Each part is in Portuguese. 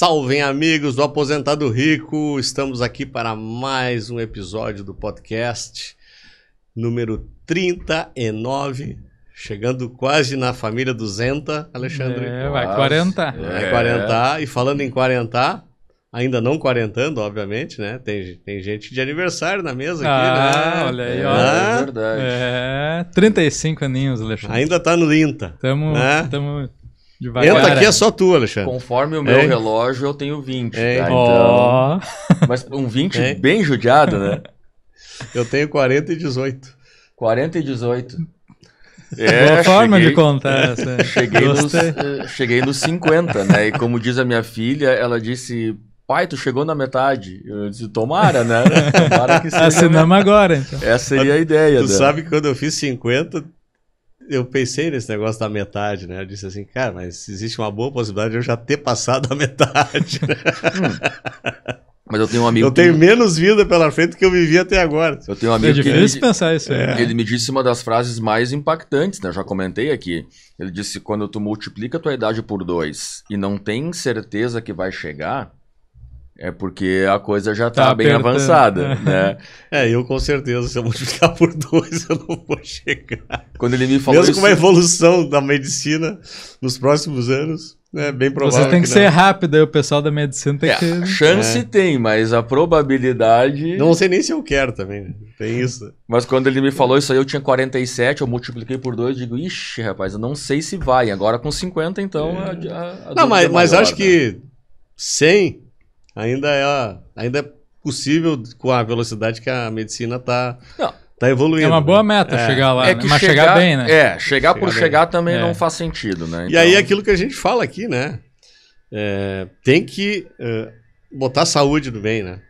Salvem amigos do Aposentado Rico, estamos aqui para mais um episódio do podcast número 39, chegando quase na família 200, Alexandre. É, vai 40. É, 40 é. e falando em 40, ainda não quarentando, obviamente, né? Tem, tem gente de aniversário na mesa aqui, ah, né? Olha aí, olha. É verdade. É, 35 aninhos, Alexandre. Ainda tá no INTA. Tamo, né? tamo Devagar. Essa aqui é só tua, Alexandre. Conforme o meu Ei. relógio, eu tenho 20. Ei, tá? então... oh. Mas um 20 Ei. bem judiado, né? Eu tenho 40 e 18. 40 e 18. É, é, Boa forma de contar é, essa. Cheguei nos, eh, cheguei nos 50, né? E como diz a minha filha, ela disse: Pai, tu chegou na metade. Eu disse, tomara, né? Tomara que seja. Assinamos né? agora, então. Essa seria a ideia. Tu né? dela. sabe que quando eu fiz 50, eu pensei nesse negócio da metade, né? Eu disse assim, cara, mas existe uma boa possibilidade de eu já ter passado a metade. Hum. Mas eu tenho um amigo. Eu tenho menos vida pela frente do que eu vivi até agora. Eu tenho um amigo. É difícil que... pensar isso. É. Né? Ele me disse uma das frases mais impactantes, né? Eu já comentei aqui. Ele disse: quando tu multiplica a tua idade por dois e não tem certeza que vai chegar, é porque a coisa já está tá bem avançada, né? É, eu com certeza, se eu multiplicar por dois, eu não vou chegar. Quando ele me falou Mesmo isso... com a evolução da medicina nos próximos anos, é bem provável Você tem que, que ser não. rápido, aí o pessoal da medicina tem é, que... chance é. tem, mas a probabilidade... Não sei nem se eu quero também, né? tem isso. Mas quando ele me falou isso aí, eu tinha 47, eu multipliquei por dois, digo, ixi, rapaz, eu não sei se vai. Agora com 50, então... É. A, a, a não, mas, é maior, mas acho né? que 100 ainda é, ainda é possível com a velocidade que a medicina está tá evoluindo. É uma boa né? meta né? chegar lá, é né? mas chegar, chegar, bem, né? É, chegar, chegar por bem. chegar também é. não faz sentido, né? Então... E aí então é aquilo que a gente fala aqui, né? É, tem que é, botar saúde do bem, né?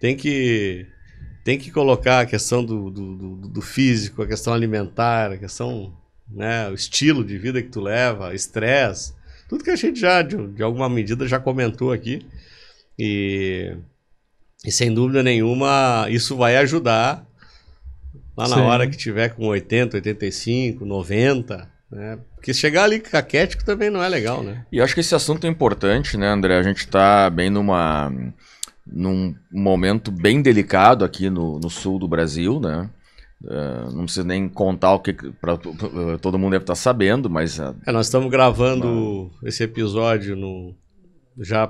Tem que, tem que colocar a questão do, do, do, do físico, a questão alimentar, a questão, né, o estilo de vida que tu leva, estresse, tudo que a gente já, de, de alguma medida, já comentou aqui. E, e sem dúvida nenhuma, isso vai ajudar lá na Sim. hora que tiver com 80, 85, 90, né? Porque chegar ali caquético também não é legal, né? E acho que esse assunto é importante, né, André? A gente está bem numa num momento bem delicado aqui no, no sul do Brasil, né? Uh, não preciso nem contar o que para eh, todo mundo deve estar tá sabendo, mas. Uh, é, nós estamos gravando uh, esse episódio no já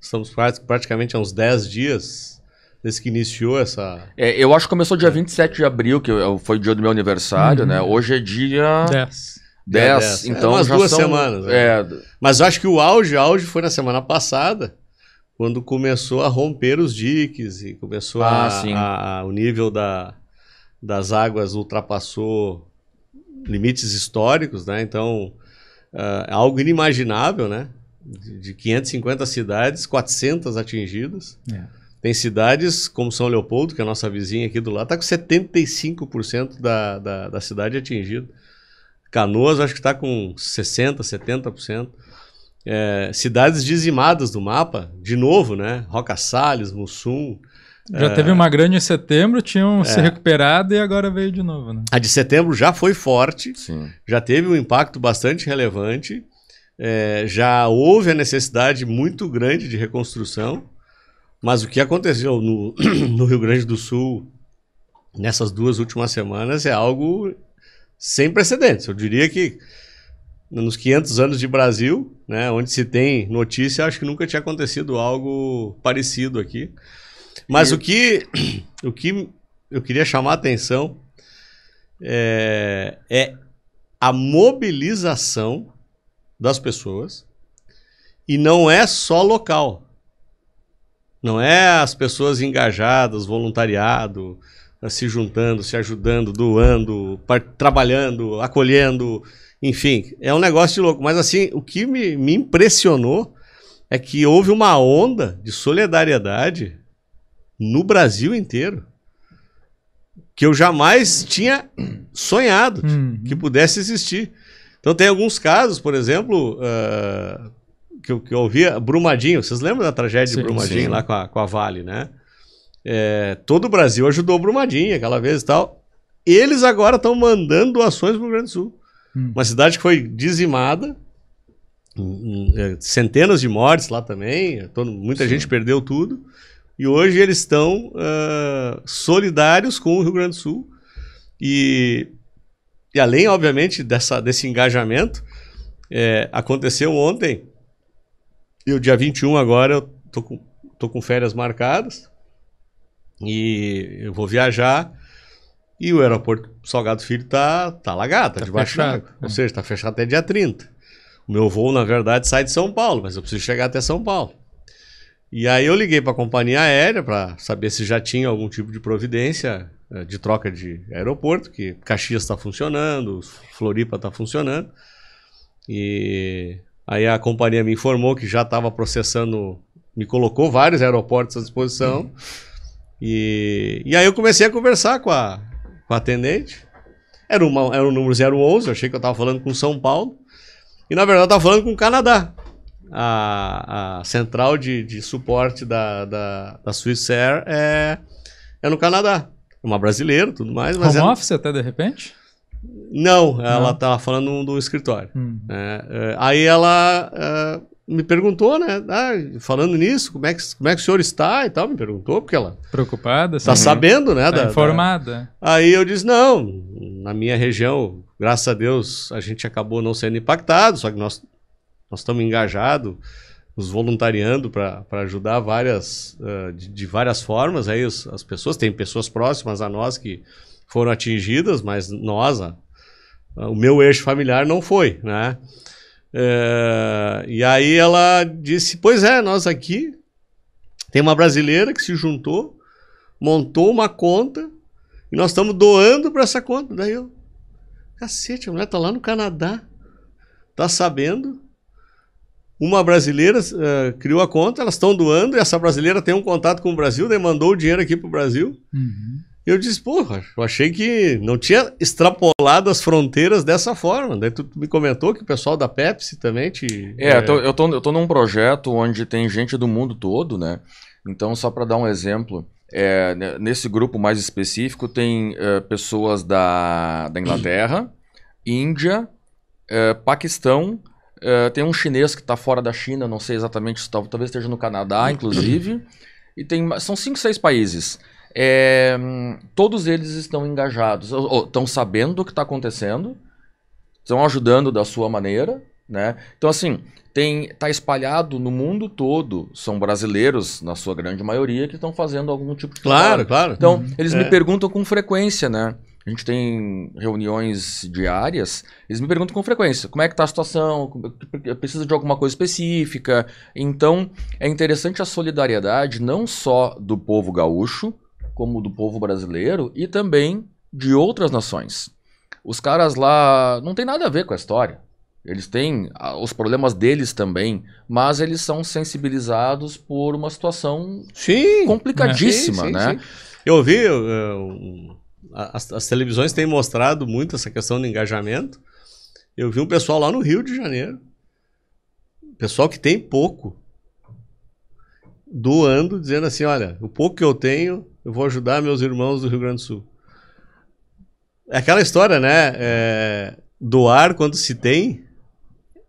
Estamos praticamente há uns 10 dias desde que iniciou essa. É, eu acho que começou dia 27 de abril, que é foi o dia do meu aniversário, uhum. né? Hoje é dia. 10. 10, é, então. É, umas já duas são... semanas. Né? É. Mas eu acho que o auge, auge foi na semana passada, quando começou a romper os diques e começou ah, a, a, o nível da, das águas ultrapassou limites históricos, né? Então, uh, algo inimaginável, né? de 550 cidades, 400 atingidas. É. Tem cidades como São Leopoldo, que é a nossa vizinha aqui do lado, está com 75% da, da, da cidade atingida. Canoas, acho que está com 60%, 70%. É, cidades dizimadas do mapa, de novo, né? Roca Salles, Mussum. Já é, teve uma grande em setembro, tinham é, se recuperado e agora veio de novo, né? A de setembro já foi forte, Sim. já teve um impacto bastante relevante é, já houve a necessidade muito grande de reconstrução, mas o que aconteceu no, no Rio Grande do Sul nessas duas últimas semanas é algo sem precedentes. Eu diria que nos 500 anos de Brasil, né, onde se tem notícia, acho que nunca tinha acontecido algo parecido aqui. Mas e... o que o que eu queria chamar a atenção é, é a mobilização das pessoas e não é só local. Não é as pessoas engajadas, voluntariado, se juntando, se ajudando, doando, trabalhando, acolhendo, enfim, é um negócio de louco. Mas assim, o que me, me impressionou é que houve uma onda de solidariedade no Brasil inteiro que eu jamais tinha sonhado uhum. que hum. pudesse existir. Então tem alguns casos, por exemplo, uh, que, eu, que eu ouvia, Brumadinho, vocês lembram da tragédia sim, de Brumadinho sim. lá com a, com a Vale, né? É, todo o Brasil ajudou Brumadinho aquela vez e tal. Eles agora estão mandando doações para o Rio Grande do Sul. Hum. Uma cidade que foi dizimada, é, centenas de mortes lá também, é, todo, muita sim. gente perdeu tudo. E hoje eles estão uh, solidários com o Rio Grande do Sul. E e além, obviamente, dessa, desse engajamento, é, aconteceu ontem. E o dia 21 agora eu tô com, tô com férias marcadas. E eu vou viajar. E o aeroporto Salgado Filho tá, tá lagado, tá, tá debaixo d'água. É. Ou seja, tá fechado até dia 30. O meu voo, na verdade, sai de São Paulo, mas eu preciso chegar até São Paulo. E aí eu liguei para a companhia aérea para saber se já tinha algum tipo de providência eh, de troca de aeroporto, que Caxias está funcionando, Floripa está funcionando. E aí a companhia me informou que já estava processando, me colocou vários aeroportos à disposição. Uhum. E, e aí eu comecei a conversar com a, com a atendente. Era, uma, era o número 011, eu achei que eu estava falando com São Paulo. E na verdade eu estava falando com o Canadá. A, a central de, de suporte da, da, da Swissair é, é no Canadá uma brasileira tudo mais. Mas Home ela... office até de repente? Não, ela estava falando do escritório. Hum. É, é aí ela é, me perguntou, né? Ah, falando nisso, como é, que, como é que o senhor está e tal? Me perguntou, porque ela. Preocupada, Está sabendo, né? Tá da, informada. Da... Aí eu disse: não, na minha região, graças a Deus, a gente acabou não sendo impactado, só que nós, nós estamos engajados nos voluntariando para ajudar várias, uh, de, de, várias formas aí os, as pessoas. Tem pessoas próximas a nós que foram atingidas, mas nós, o meu eixo familiar não foi, né? Uh, e aí ela disse, pois é, nós aqui tem uma brasileira que se juntou, montou uma conta e nós estamos doando para essa conta. Daí eu, cacete, a mulher tá lá no Canadá, tá sabendo uma brasileira uh, criou a conta, elas estão doando, e essa brasileira tem um contato com o Brasil, daí mandou o dinheiro aqui para o Brasil. Uhum. Eu disse, porra, eu achei que não tinha extrapolado as fronteiras dessa forma. Daí tu me comentou que o pessoal da Pepsi também te. É, é... Eu, tô, eu, tô, eu tô num projeto onde tem gente do mundo todo, né? Então, só para dar um exemplo. É, nesse grupo mais específico tem é, pessoas da, da Inglaterra, Índia, é, Paquistão Uh, tem um chinês que está fora da China, não sei exatamente se talvez esteja no Canadá, uhum. inclusive. e tem são cinco, seis países. É, todos eles estão engajados, ou, estão sabendo o que está acontecendo, estão ajudando da sua maneira, né? Então assim tem está espalhado no mundo todo são brasileiros na sua grande maioria que estão fazendo algum tipo de claro trabalho. claro então uhum. eles é. me perguntam com frequência né a gente tem reuniões diárias, eles me perguntam com frequência como é que está a situação, precisa de alguma coisa específica. Então, é interessante a solidariedade não só do povo gaúcho, como do povo brasileiro e também de outras nações. Os caras lá não tem nada a ver com a história. Eles têm os problemas deles também, mas eles são sensibilizados por uma situação sim, complicadíssima, sim, né? Sim, eu vi uh, eh, as, as televisões têm mostrado muito essa questão de engajamento. Eu vi um pessoal lá no Rio de Janeiro, pessoal que tem pouco, doando, dizendo assim: olha, o pouco que eu tenho, eu vou ajudar meus irmãos do Rio Grande do Sul. É aquela história, né? É, doar quando se tem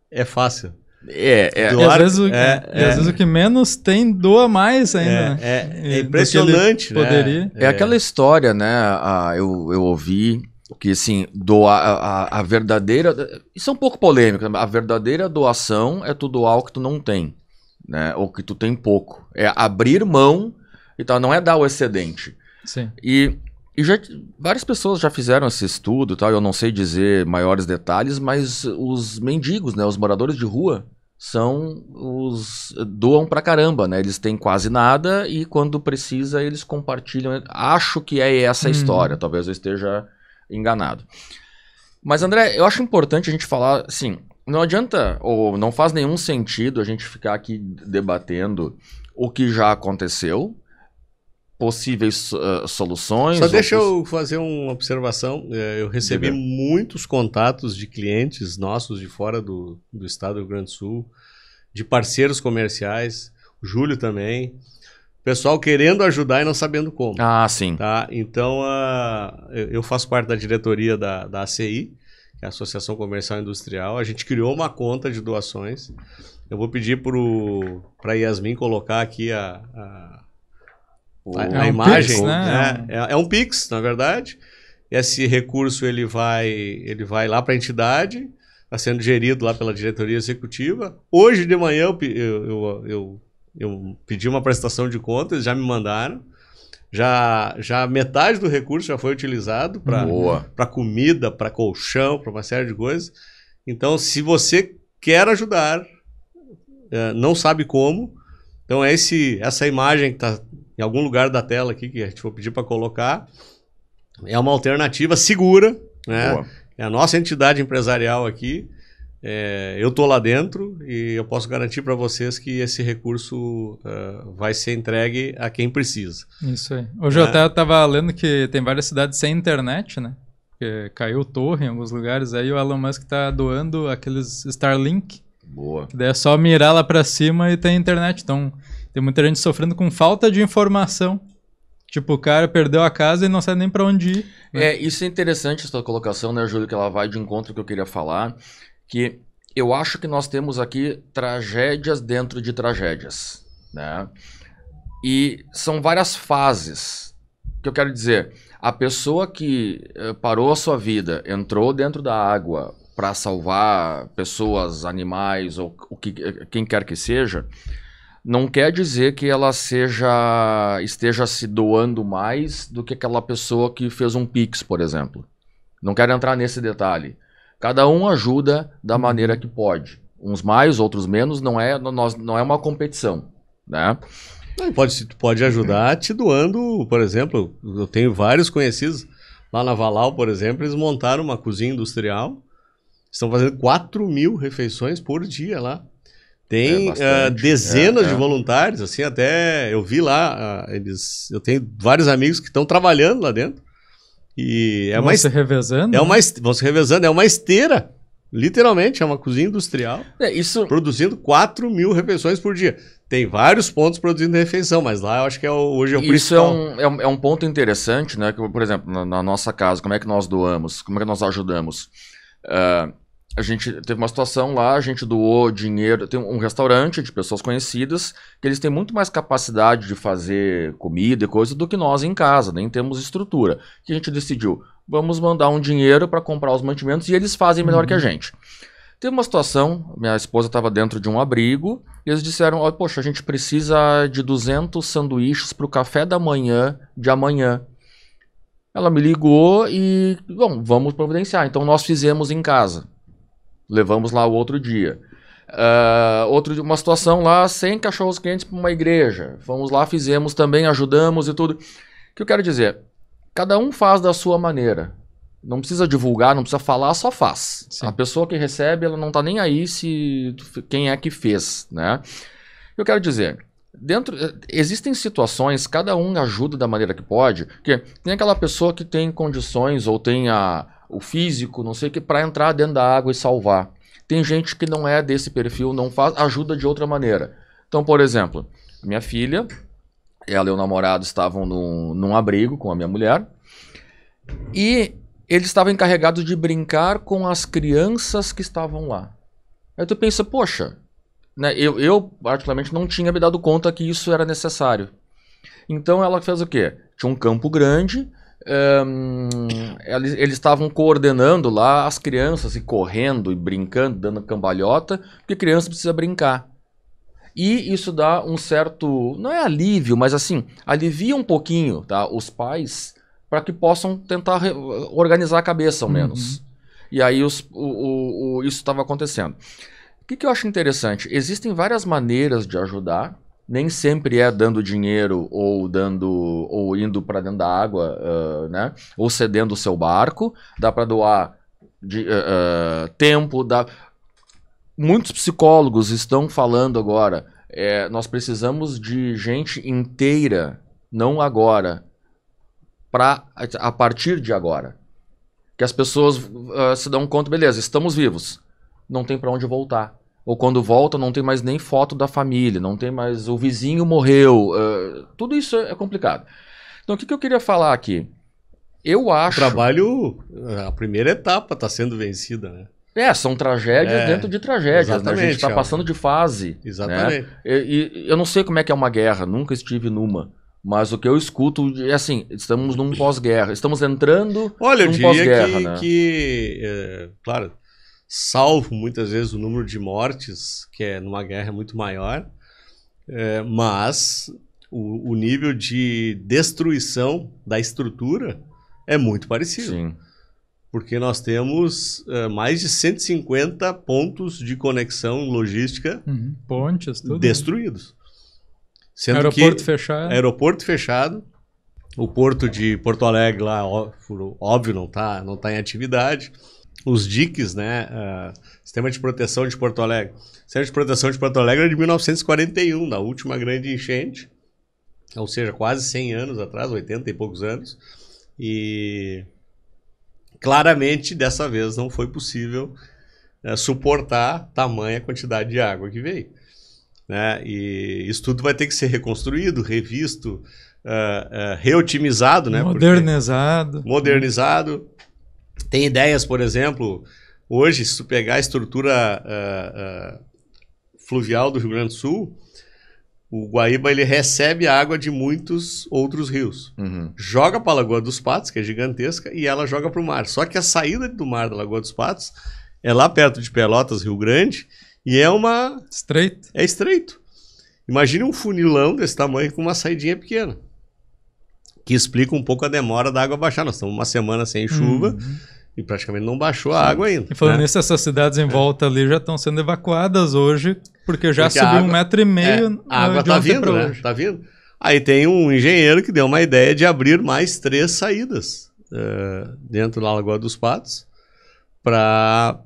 é fácil. É, é. é. e, às vezes, o, é, e às vezes o que menos tem doa mais ainda. É, é, né? é impressionante, né? poderia. Né? É aquela história, né? Ah, eu, eu ouvi que assim, doar a, a, verdadeira. Isso é um pouco polêmico, né? a verdadeira doação é tu doar o que tu não tem, né? Ou que tu tem pouco. É abrir mão e então, tal, não é dar o excedente. Sim. E e já, várias pessoas já fizeram esse estudo, tal, eu não sei dizer maiores detalhes, mas os mendigos, né, os moradores de rua, são os doam pra caramba, né? Eles têm quase nada e quando precisa eles compartilham. Acho que é essa a uhum. história, talvez eu esteja enganado. Mas André, eu acho importante a gente falar, assim, não adianta ou não faz nenhum sentido a gente ficar aqui debatendo o que já aconteceu, possíveis uh, soluções? Só deixa poss... eu fazer uma observação. É, eu recebi muitos contatos de clientes nossos de fora do, do estado do Rio Grande do Sul, de parceiros comerciais, o Júlio também. Pessoal querendo ajudar e não sabendo como. Ah, sim. Tá? Então, uh, eu faço parte da diretoria da, da ACI, que é a Associação Comercial Industrial. A gente criou uma conta de doações. Eu vou pedir para Yasmin colocar aqui a o, é a um imagem. Pix, né? né? É, é, um Pix, na verdade. Esse recurso ele vai, ele vai lá para a entidade, está sendo gerido lá pela diretoria executiva. Hoje de manhã eu, eu, eu, eu pedi uma prestação de contas, já me mandaram já, já metade do recurso já foi utilizado para comida, para colchão, para uma série de coisas. Então, se você quer ajudar, é, não sabe como, então é esse, essa imagem que está em algum lugar da tela aqui que a gente for pedir para colocar. É uma alternativa segura, né? Boa. É a nossa entidade empresarial aqui. É, eu estou lá dentro e eu posso garantir para vocês que esse recurso uh, vai ser entregue a quem precisa. Isso aí. Hoje é. eu até estava lendo que tem várias cidades sem internet, né? Porque caiu torre em alguns lugares. Aí o Elon Musk está doando aqueles Starlink. Boa. daí é só mirar lá para cima e tem internet. Então, tem muita gente sofrendo com falta de informação. Tipo, o cara perdeu a casa e não sabe nem para onde ir. Né? É, isso é interessante essa colocação, né, Júlio, que ela vai de encontro que eu queria falar, que eu acho que nós temos aqui tragédias dentro de tragédias, né? E são várias fases. O que eu quero dizer, a pessoa que eh, parou a sua vida, entrou dentro da água para salvar pessoas, animais ou o que, eh, quem quer que seja, não quer dizer que ela seja esteja se doando mais do que aquela pessoa que fez um pix, por exemplo. Não quero entrar nesse detalhe. Cada um ajuda da uhum. maneira que pode. Uns mais, outros menos, não é nós, não é uma competição, né? Pode, pode ajudar te doando, por exemplo, eu tenho vários conhecidos lá na Valau, por exemplo, eles montaram uma cozinha industrial, estão fazendo 4 mil refeições por dia lá. É, Tem é uh, dezenas é, de é. voluntários, assim, até eu vi lá, uh, eles, eu tenho vários amigos que estão trabalhando lá dentro. E é vão se revezando? É né? uma, vão se revezando, é uma esteira, literalmente, é uma cozinha industrial. É, isso... Produzindo 4 mil refeições por dia. Tem vários pontos produzindo refeição, mas lá eu acho que é o, hoje é o isso é principal. Isso é um, é, um, ponto interessante, né? Que, por exemplo, na, na, nossa casa, como é que nós doamos? Como é que nós ajudamos? Uh, a gente teve uma situação lá, a gente doou dinheiro, tem um restaurante de pessoas conhecidas, que eles têm muito mais capacidade de fazer comida e coisa do que nós em casa, nem temos estrutura. Que a gente decidiu, vamos mandar um dinheiro para comprar os mantimentos e eles fazem melhor uhum. que a uhum. gente. Teve uma situação, minha esposa estava dentro de um abrigo, e eles disseram, oh, poxa, a gente precisa de 200 sanduíches para o café da manhã de amanhã. Ela me ligou e, bom, vamos providenciar. Então nós fizemos em casa. Levamos lá o outro dia. Uh, outro, uma situação lá, 100 cachorros quentes para uma igreja. Fomos lá, fizemos também, ajudamos e tudo. O que eu quero dizer? Cada um faz da sua maneira. Não precisa divulgar, não precisa falar, só faz. Sim. A pessoa que recebe, ela não está nem aí se quem é que fez, né? Eu quero dizer, dentro eh, existem situações, cada um ajuda da maneira que pode, que tem aquela pessoa que tem condições ou tem a, o físico, não sei o que, para entrar dentro da água e salvar. Tem gente que não é desse perfil, não faz, ajuda de outra maneira. Então, por exemplo, minha filha, ela e o namorado estavam num, num abrigo com a minha mulher e ele estava encarregado de brincar com as crianças que estavam lá. Aí tu pensa, poxa, né, eu, eu particularmente não tinha me dado conta que isso era necessário. Então ela fez o quê? Tinha um campo grande, um, eles, eles estavam coordenando lá as crianças e correndo e brincando, dando cambalhota, porque criança precisa brincar. E isso dá um certo, não é alívio, mas assim, alivia um pouquinho, tá? Os pais para que possam tentar organizar a cabeça, ao uhum. menos. Uhum. E aí os, o, o, o, isso estava acontecendo. O que, que eu acho interessante? Existem várias maneiras de ajudar nem sempre é dando dinheiro ou dando ou indo para dentro da água, uh, né? Ou cedendo o seu barco. Dá para doar de, uh, tempo. Dá... Muitos psicólogos estão falando agora. É, nós precisamos de gente inteira, não agora, para a partir de agora, que as pessoas uh, se dão conta, beleza? Estamos vivos, não tem para onde voltar ou quando volta não tem mais nem foto da família, não tem mais o vizinho morreu. Uh, tudo isso é complicado. Então o que, que eu queria falar aqui? Eu acho. O trabalho, eh, a primeira etapa está sendo vencida, né? É, são tragédias é, dentro de tragédias. Né? A gente está passando de fase. Né? Exatamente. Né? E, e, eu não sei como é que é uma guerra, nunca estive numa. Mas o que eu escuto é assim: estamos num pós-guerra, estamos entrando Olha, num pós-guerra. Olha, eu diria que, né? que é, claro, salvo muitas vezes o número de mortes, que é numa guerra muito maior, é, mas o, o, nível de destruição da estrutura é muito parecido. Sim. Porque nós temos é, mais de 150 pontos de conexão logística uhum. Pontes, tudo. Né? destruídos. Sendo aeroporto que, fechado. Aeroporto fechado. O porto de Porto Alegre lá, óbvio, não está não tá em atividade os DICs, né? Uh, Sistema de Proteção de Porto Alegre. O Sistema de Proteção de Porto Alegre é de 1941, da última grande enchente, ou seja, quase 100 anos atrás, 80 e poucos anos. E claramente dessa vez não foi possível uh, suportar tamanha quantidade de água que veio. Né? E isso tudo vai ter que ser reconstruído, revisto, uh, reotimizado, né? Modernizado. Porque modernizado tem ideias, por exemplo, hoje, se tu pegar a estrutura uh, uh, fluvial do Rio Grande do Sul, o Guaíba ele recebe a água de muitos outros rios. Uhum. Joga para a Lagoa dos Patos, que é gigantesca, e ela joga para o mar. Só que a saída do mar da Lagoa dos Patos é lá perto de Pelotas, Rio Grande, e é uma. Estreito. É estreito. Imagine um funilão desse tamanho com uma saidinha pequena que explica um pouco a demora da água baixar. Nós estamos uma semana sem chuva. Uhum. E praticamente não baixou Sim. a água ainda. E falando né? nisso, essas cidades em é. volta é. ali já estão sendo evacuadas hoje, porque já porque subiu água, um metro e meio. É, a água está vindo, né? Está vindo. Aí tem um engenheiro que deu uma ideia de abrir mais três saídas uh, dentro da Lagoa dos Patos para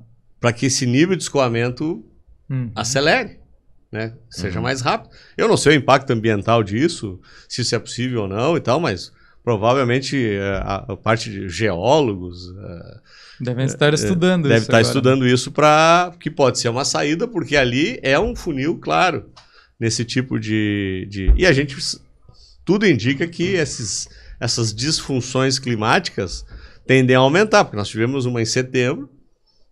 que esse nível de escoamento uhum. acelere né? Seja uhum. mais rápido. Eu não sei o impacto ambiental disso, se isso é possível ou não e tal, mas provavelmente eh, a, a parte de geólogos eh, devem estar eh, estudando deve isso estar agora. Né? estudando isso para que pode ser uma saída porque ali é um funil claro nesse tipo de, de... e a gente tudo indica que esses, essas disfunções climáticas tendem a aumentar porque nós tivemos uma em setembro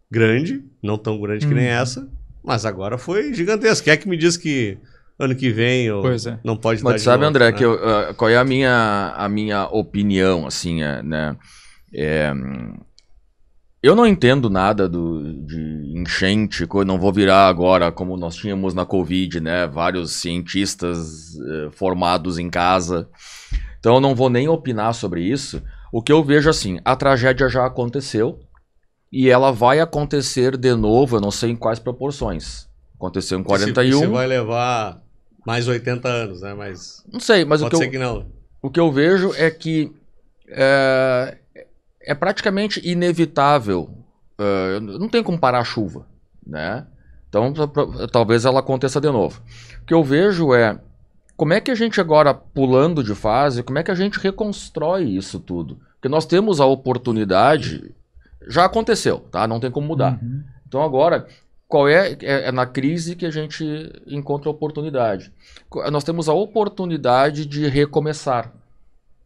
grande não tão grande que nem uhum. essa mas agora foi gigantesco. Quem é que me diz que ano que vem eu é. não pode Mas dar sabe, novo, André, né? que eu, uh, qual é a minha, a minha opinião, assim, é, né? É, eu não entendo nada do, de enchente, não vou virar agora como nós tínhamos na Covid, né? Vários cientistas eh, formados em casa. Então eu não vou nem opinar sobre isso. O que eu vejo assim, a tragédia já aconteceu, e ela vai acontecer de novo, eu não sei em quais proporções. Aconteceu em 41. Você vai levar mais 80 anos, né? Mas. Não sei, mas Pode o que, eu, que não. O que eu vejo é que é, é praticamente inevitável. É, não tem como parar a chuva, né? Então, talvez ela aconteça de novo. O que eu vejo é como é que a gente agora, pulando de fase, como é que a gente reconstrói isso tudo? Porque nós temos a oportunidade, já aconteceu, tá? Não tem como mudar. Uhum. Então agora, qual é, é? É na crise que a gente encontra a oportunidade. Nós temos a oportunidade de recomeçar.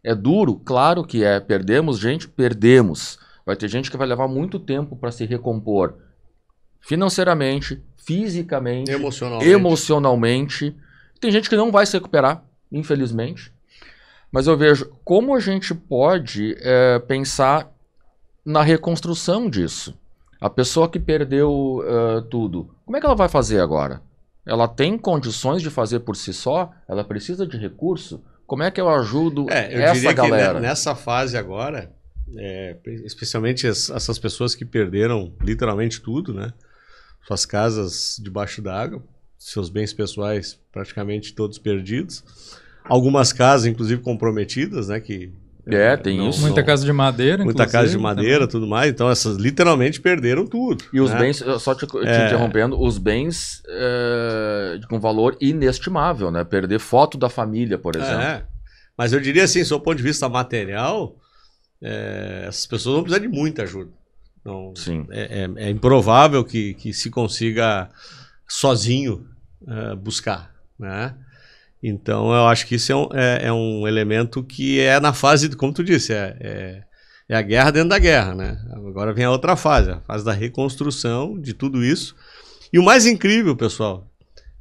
É duro? Claro que é. Perdemos gente? Perdemos. Vai ter gente que vai levar muito tempo para se recompor financeiramente, fisicamente, emocionalmente. emocionalmente. Tem gente que não vai se recuperar, infelizmente. Mas eu vejo como a gente pode é, pensar na reconstrução disso. A pessoa que perdeu uh, tudo, como é que ela vai fazer agora? Ela tem condições de fazer por si só? Ela precisa de recurso? Como é que eu ajudo é, eu essa galera? nessa fase agora, é, especialmente essas pessoas que perderam literalmente tudo, né? Suas casas debaixo d'água, seus bens pessoais praticamente todos perdidos, algumas casas inclusive comprometidas, né? Que é, é, tem não, isso. Muita casa de madeira, Muita inclusive. casa de madeira, também. tudo mais. Então, essas literalmente perderam tudo. E os né? bens, só te, te é. interrompendo, os bens é, com valor inestimável, né? Perder foto da família, por é. exemplo. É. Mas eu diria assim, do ponto de vista material, é, essas pessoas vão precisar de muita ajuda. Então, Sim. É, é, é, improvável que, que se consiga sozinho eh, buscar, né? Então, eu acho que isso é um, é, é um elemento que é na fase, como tu disse, é, é, é, a guerra dentro da guerra, né? Agora vem a outra fase, a fase da reconstrução de tudo isso. E o mais incrível, pessoal,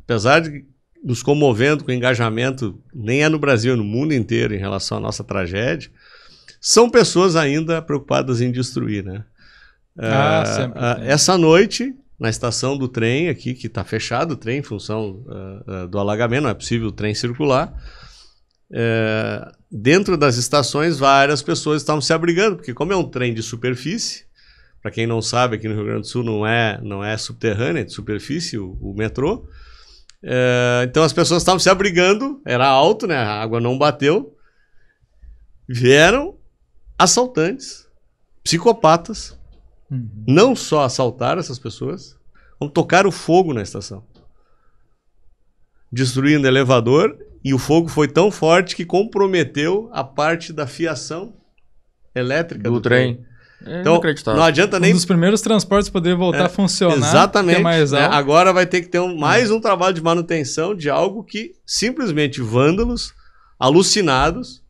apesar de nos comovendo com o engajamento, nem é no Brasil, é no mundo inteiro, em relação à nossa tragédia, são pessoas ainda preocupadas em destruir, né? Ah, ah né? essa noite na estação do trem aqui, que está fechado o trem em função uh, uh, do alagamento, não é possível o trem circular. É, dentro das estações, várias pessoas estavam se abrigando, porque como é um trem de superfície, para quem não sabe, aqui no Rio Grande do Sul não é, não é subterrâneo, é de superfície, o, o metrô. É, então as pessoas estavam se abrigando, era alto, né? a água não bateu. Vieram assaltantes, psicopatas, Uhum. Não só assaltar essas pessoas, como o fogo na estação. Destruindo o elevador, e o fogo foi tão forte que comprometeu a parte da fiação elétrica do, do trem. trem. É então, não adianta nem. Um dos primeiros transportes poder voltar é, a funcionar. É exatamente. mais Né? Agora vai ter que ter um, uhum. mais um trabalho de manutenção de algo que simplesmente vândalos, alucinados,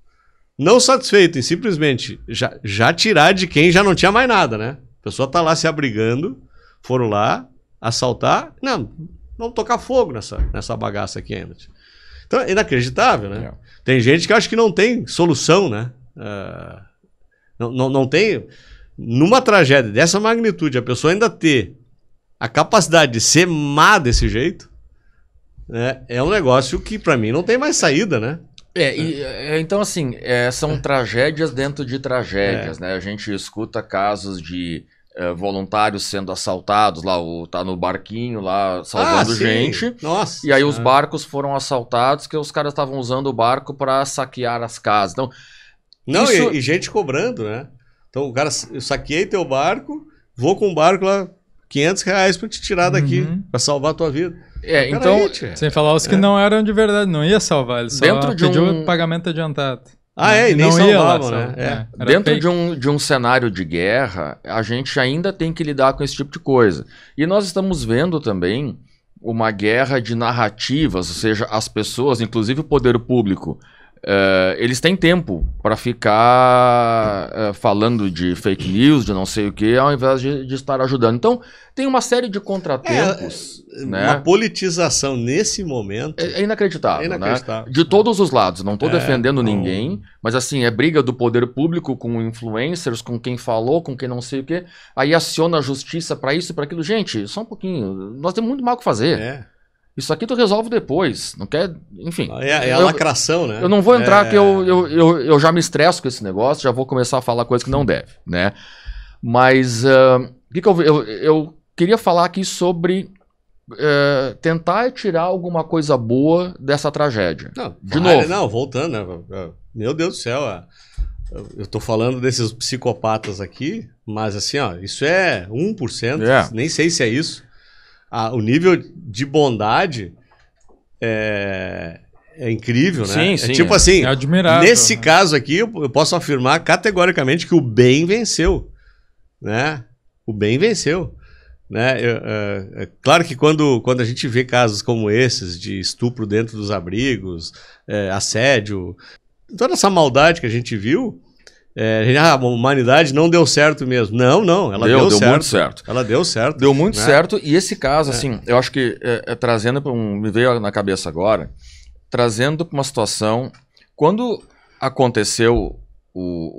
não satisfeitos em simplesmente já, já tirar de quem já não tinha mais nada, né? pessoa tá lá se abrigando, foram lá assaltar. Não, vamos tocar fogo nessa, nessa bagaça aqui, Emmett. Então, é inacreditável, né? É. Tem gente que acha que não tem solução, né? Uh, não, não, não tem. Numa tragédia dessa magnitude, a pessoa ainda ter a capacidade de ser má desse jeito, né, é um negócio que, para mim, não tem mais saída, né? É, e, é, então assim, é, são tragédias dentro de tragédias, é. né? A gente escuta casos de é, voluntários sendo assaltados lá, o, tá no barquinho lá, salvando ah, gente. Nossa. E aí os barcos foram assaltados, que os caras estavam usando o barco para saquear as casas. Então, Não, isso... e, e, gente cobrando, né? Então o cara, eu saqueei teu barco, vou com o barco lá, 500 reais para te tirar daqui, uhum. para salvar a tua vida. É, então. Aí, sem falar os que é. não eram de verdade, não ia salvar, eles. só Dentro de um... pagamento adiantado. Ah, é, e né? nem salvavam, né? né? É. Dentro de um, de um cenário de guerra, a gente ainda tem que lidar com esse tipo de coisa. E nós estamos vendo também uma guerra de narrativas, ou seja, as pessoas, inclusive o poder público, Uh, eles têm tempo para ficar uh, falando de fake news, de não sei o que, ao invés de, de, estar ajudando. Então, tem uma série de contratempos. É, né? Uma politização nesse momento. É, é inacreditável. É né? inacreditável. Né? De todos os lados. Não estou é, defendendo ninguém, mas assim, é briga do poder público com influencers, com quem falou, com quem não sei o que. Aí aciona a justiça para isso, para aquilo. Gente, só um pouquinho. Nós temos muito mal o que fazer. É. Isso aqui tu resolve depois. Não quer. Enfim. É, é a eu, lacração, né? Eu não vou entrar é... porque eu, eu, eu, eu, já me estresso com esse negócio, já vou começar a falar coisa que não deve, né? Mas. Uh, que que eu, eu, eu queria falar aqui sobre é, tentar tirar alguma coisa boa dessa tragédia. Não, de vale, novo. Não, voltando. Né? Ah, meu Deus do céu. Ah, eu estou falando desses psicopatas aqui, mas assim, ó, isso é 1%. É. Nem sei se é isso a, o nível de bondade é, é incrível, né? Sim, é sim. Tipo é tipo assim, é admirável, nesse né? caso aqui, eu posso afirmar categoricamente que o bem venceu, né? O bem venceu. Né? Eu, é, é claro que quando, quando a gente vê casos como esses, de estupro dentro dos abrigos, é, assédio, toda essa maldade que a gente viu, é, ah, a humanidade não deu certo mesmo. Não, não, ela deu, deu, deu certo. muito certo. Ela deu certo. Deu muito né? certo. E esse caso, é. assim, eu acho que é, é trazendo para um. Me veio na cabeça agora, trazendo para uma situação. Quando aconteceu o,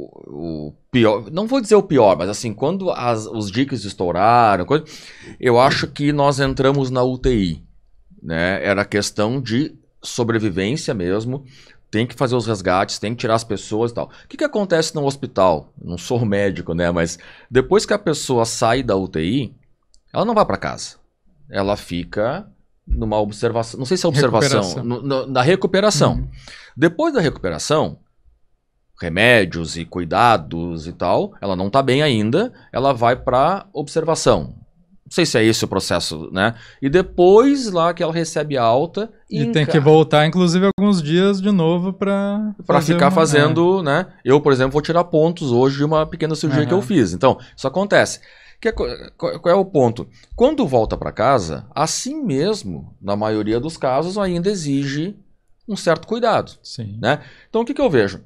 o, pior. Não vou dizer o pior, mas assim, quando as, os diques estouraram, coisa, eu acho que nós entramos na UTI. Né? Era questão de sobrevivência mesmo, tem que fazer os resgates, tem que tirar as pessoas e tal. O que, que acontece no hospital? Não sou médico, né? Mas depois que a pessoa sai da UTI, ela não vai para casa. Ela fica numa observação. Não sei se é observação. Recuperação. No, no, na recuperação. Uhum. Depois da recuperação, remédios e cuidados e tal, ela não está bem ainda, ela vai para observação. Não sei se é esse o processo, né? E depois lá que ela recebe alta. E inca... tem que voltar, inclusive, alguns dias de novo para. Para ficar uma... fazendo, é. né? Eu, por exemplo, vou tirar pontos hoje de uma pequena cirurgia uhum. que eu fiz. Então, isso acontece. Que é, qual é o ponto? Quando volta para casa, assim mesmo, na maioria dos casos, ainda exige um certo cuidado. Sim. Né? Então, o que, que eu vejo?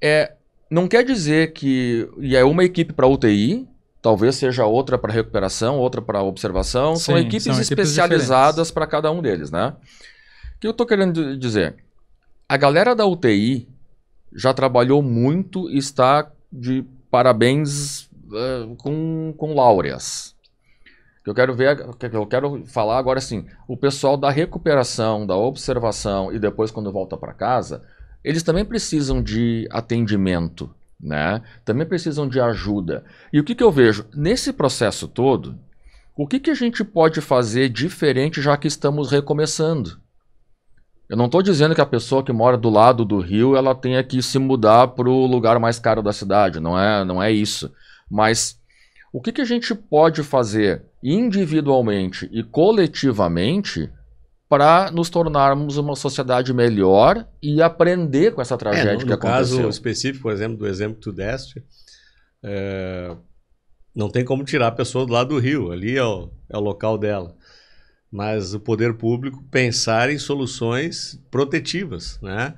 É, não quer dizer que. E é uma equipe para UTI, Talvez seja outra para recuperação, outra para observação. Sim, são equipes são especializadas para cada um deles, né? O que eu estou querendo dizer? A galera da UTI já trabalhou muito e está de parabéns uh, com, com láureas. Eu quero ver, eu quero falar agora assim, o pessoal da recuperação, da observação e depois quando volta para casa, eles também precisam de atendimento né? Também precisam de ajuda. E o que, que eu vejo? Nesse processo todo, o que, que a gente pode fazer diferente já que estamos recomeçando? Eu não estou dizendo que a pessoa que mora do lado do rio ela tenha que se mudar para o lugar mais caro da cidade, não é, não é isso. Mas o que, que a gente pode fazer individualmente e coletivamente para nos tornarmos uma sociedade melhor e aprender com essa tragédia é, no, no que aconteceu. No caso específico, por exemplo, do exemplo que tu deste, é, não tem como tirar a pessoa do lado do rio, ali é o, é o local dela. Mas o poder público pensar em soluções protetivas, né?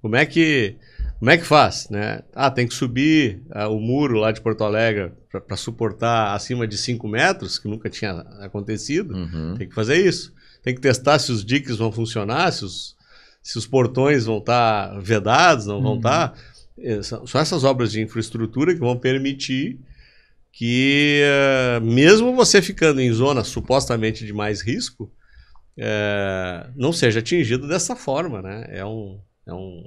Como é que, como é que faz, né? Ah, tem que subir é, o muro lá de Porto Alegre para suportar acima de 5 metros, que nunca tinha acontecido, uhum. tem que fazer isso tem que testar se os diques vão funcionar, se os, se os portões vão estar tá vedados, não uhum. vão estar. Tá. São essas obras de infraestrutura que vão permitir que, eh, mesmo você ficando em zona supostamente de mais risco, é, não seja atingido dessa forma, né? É um, é um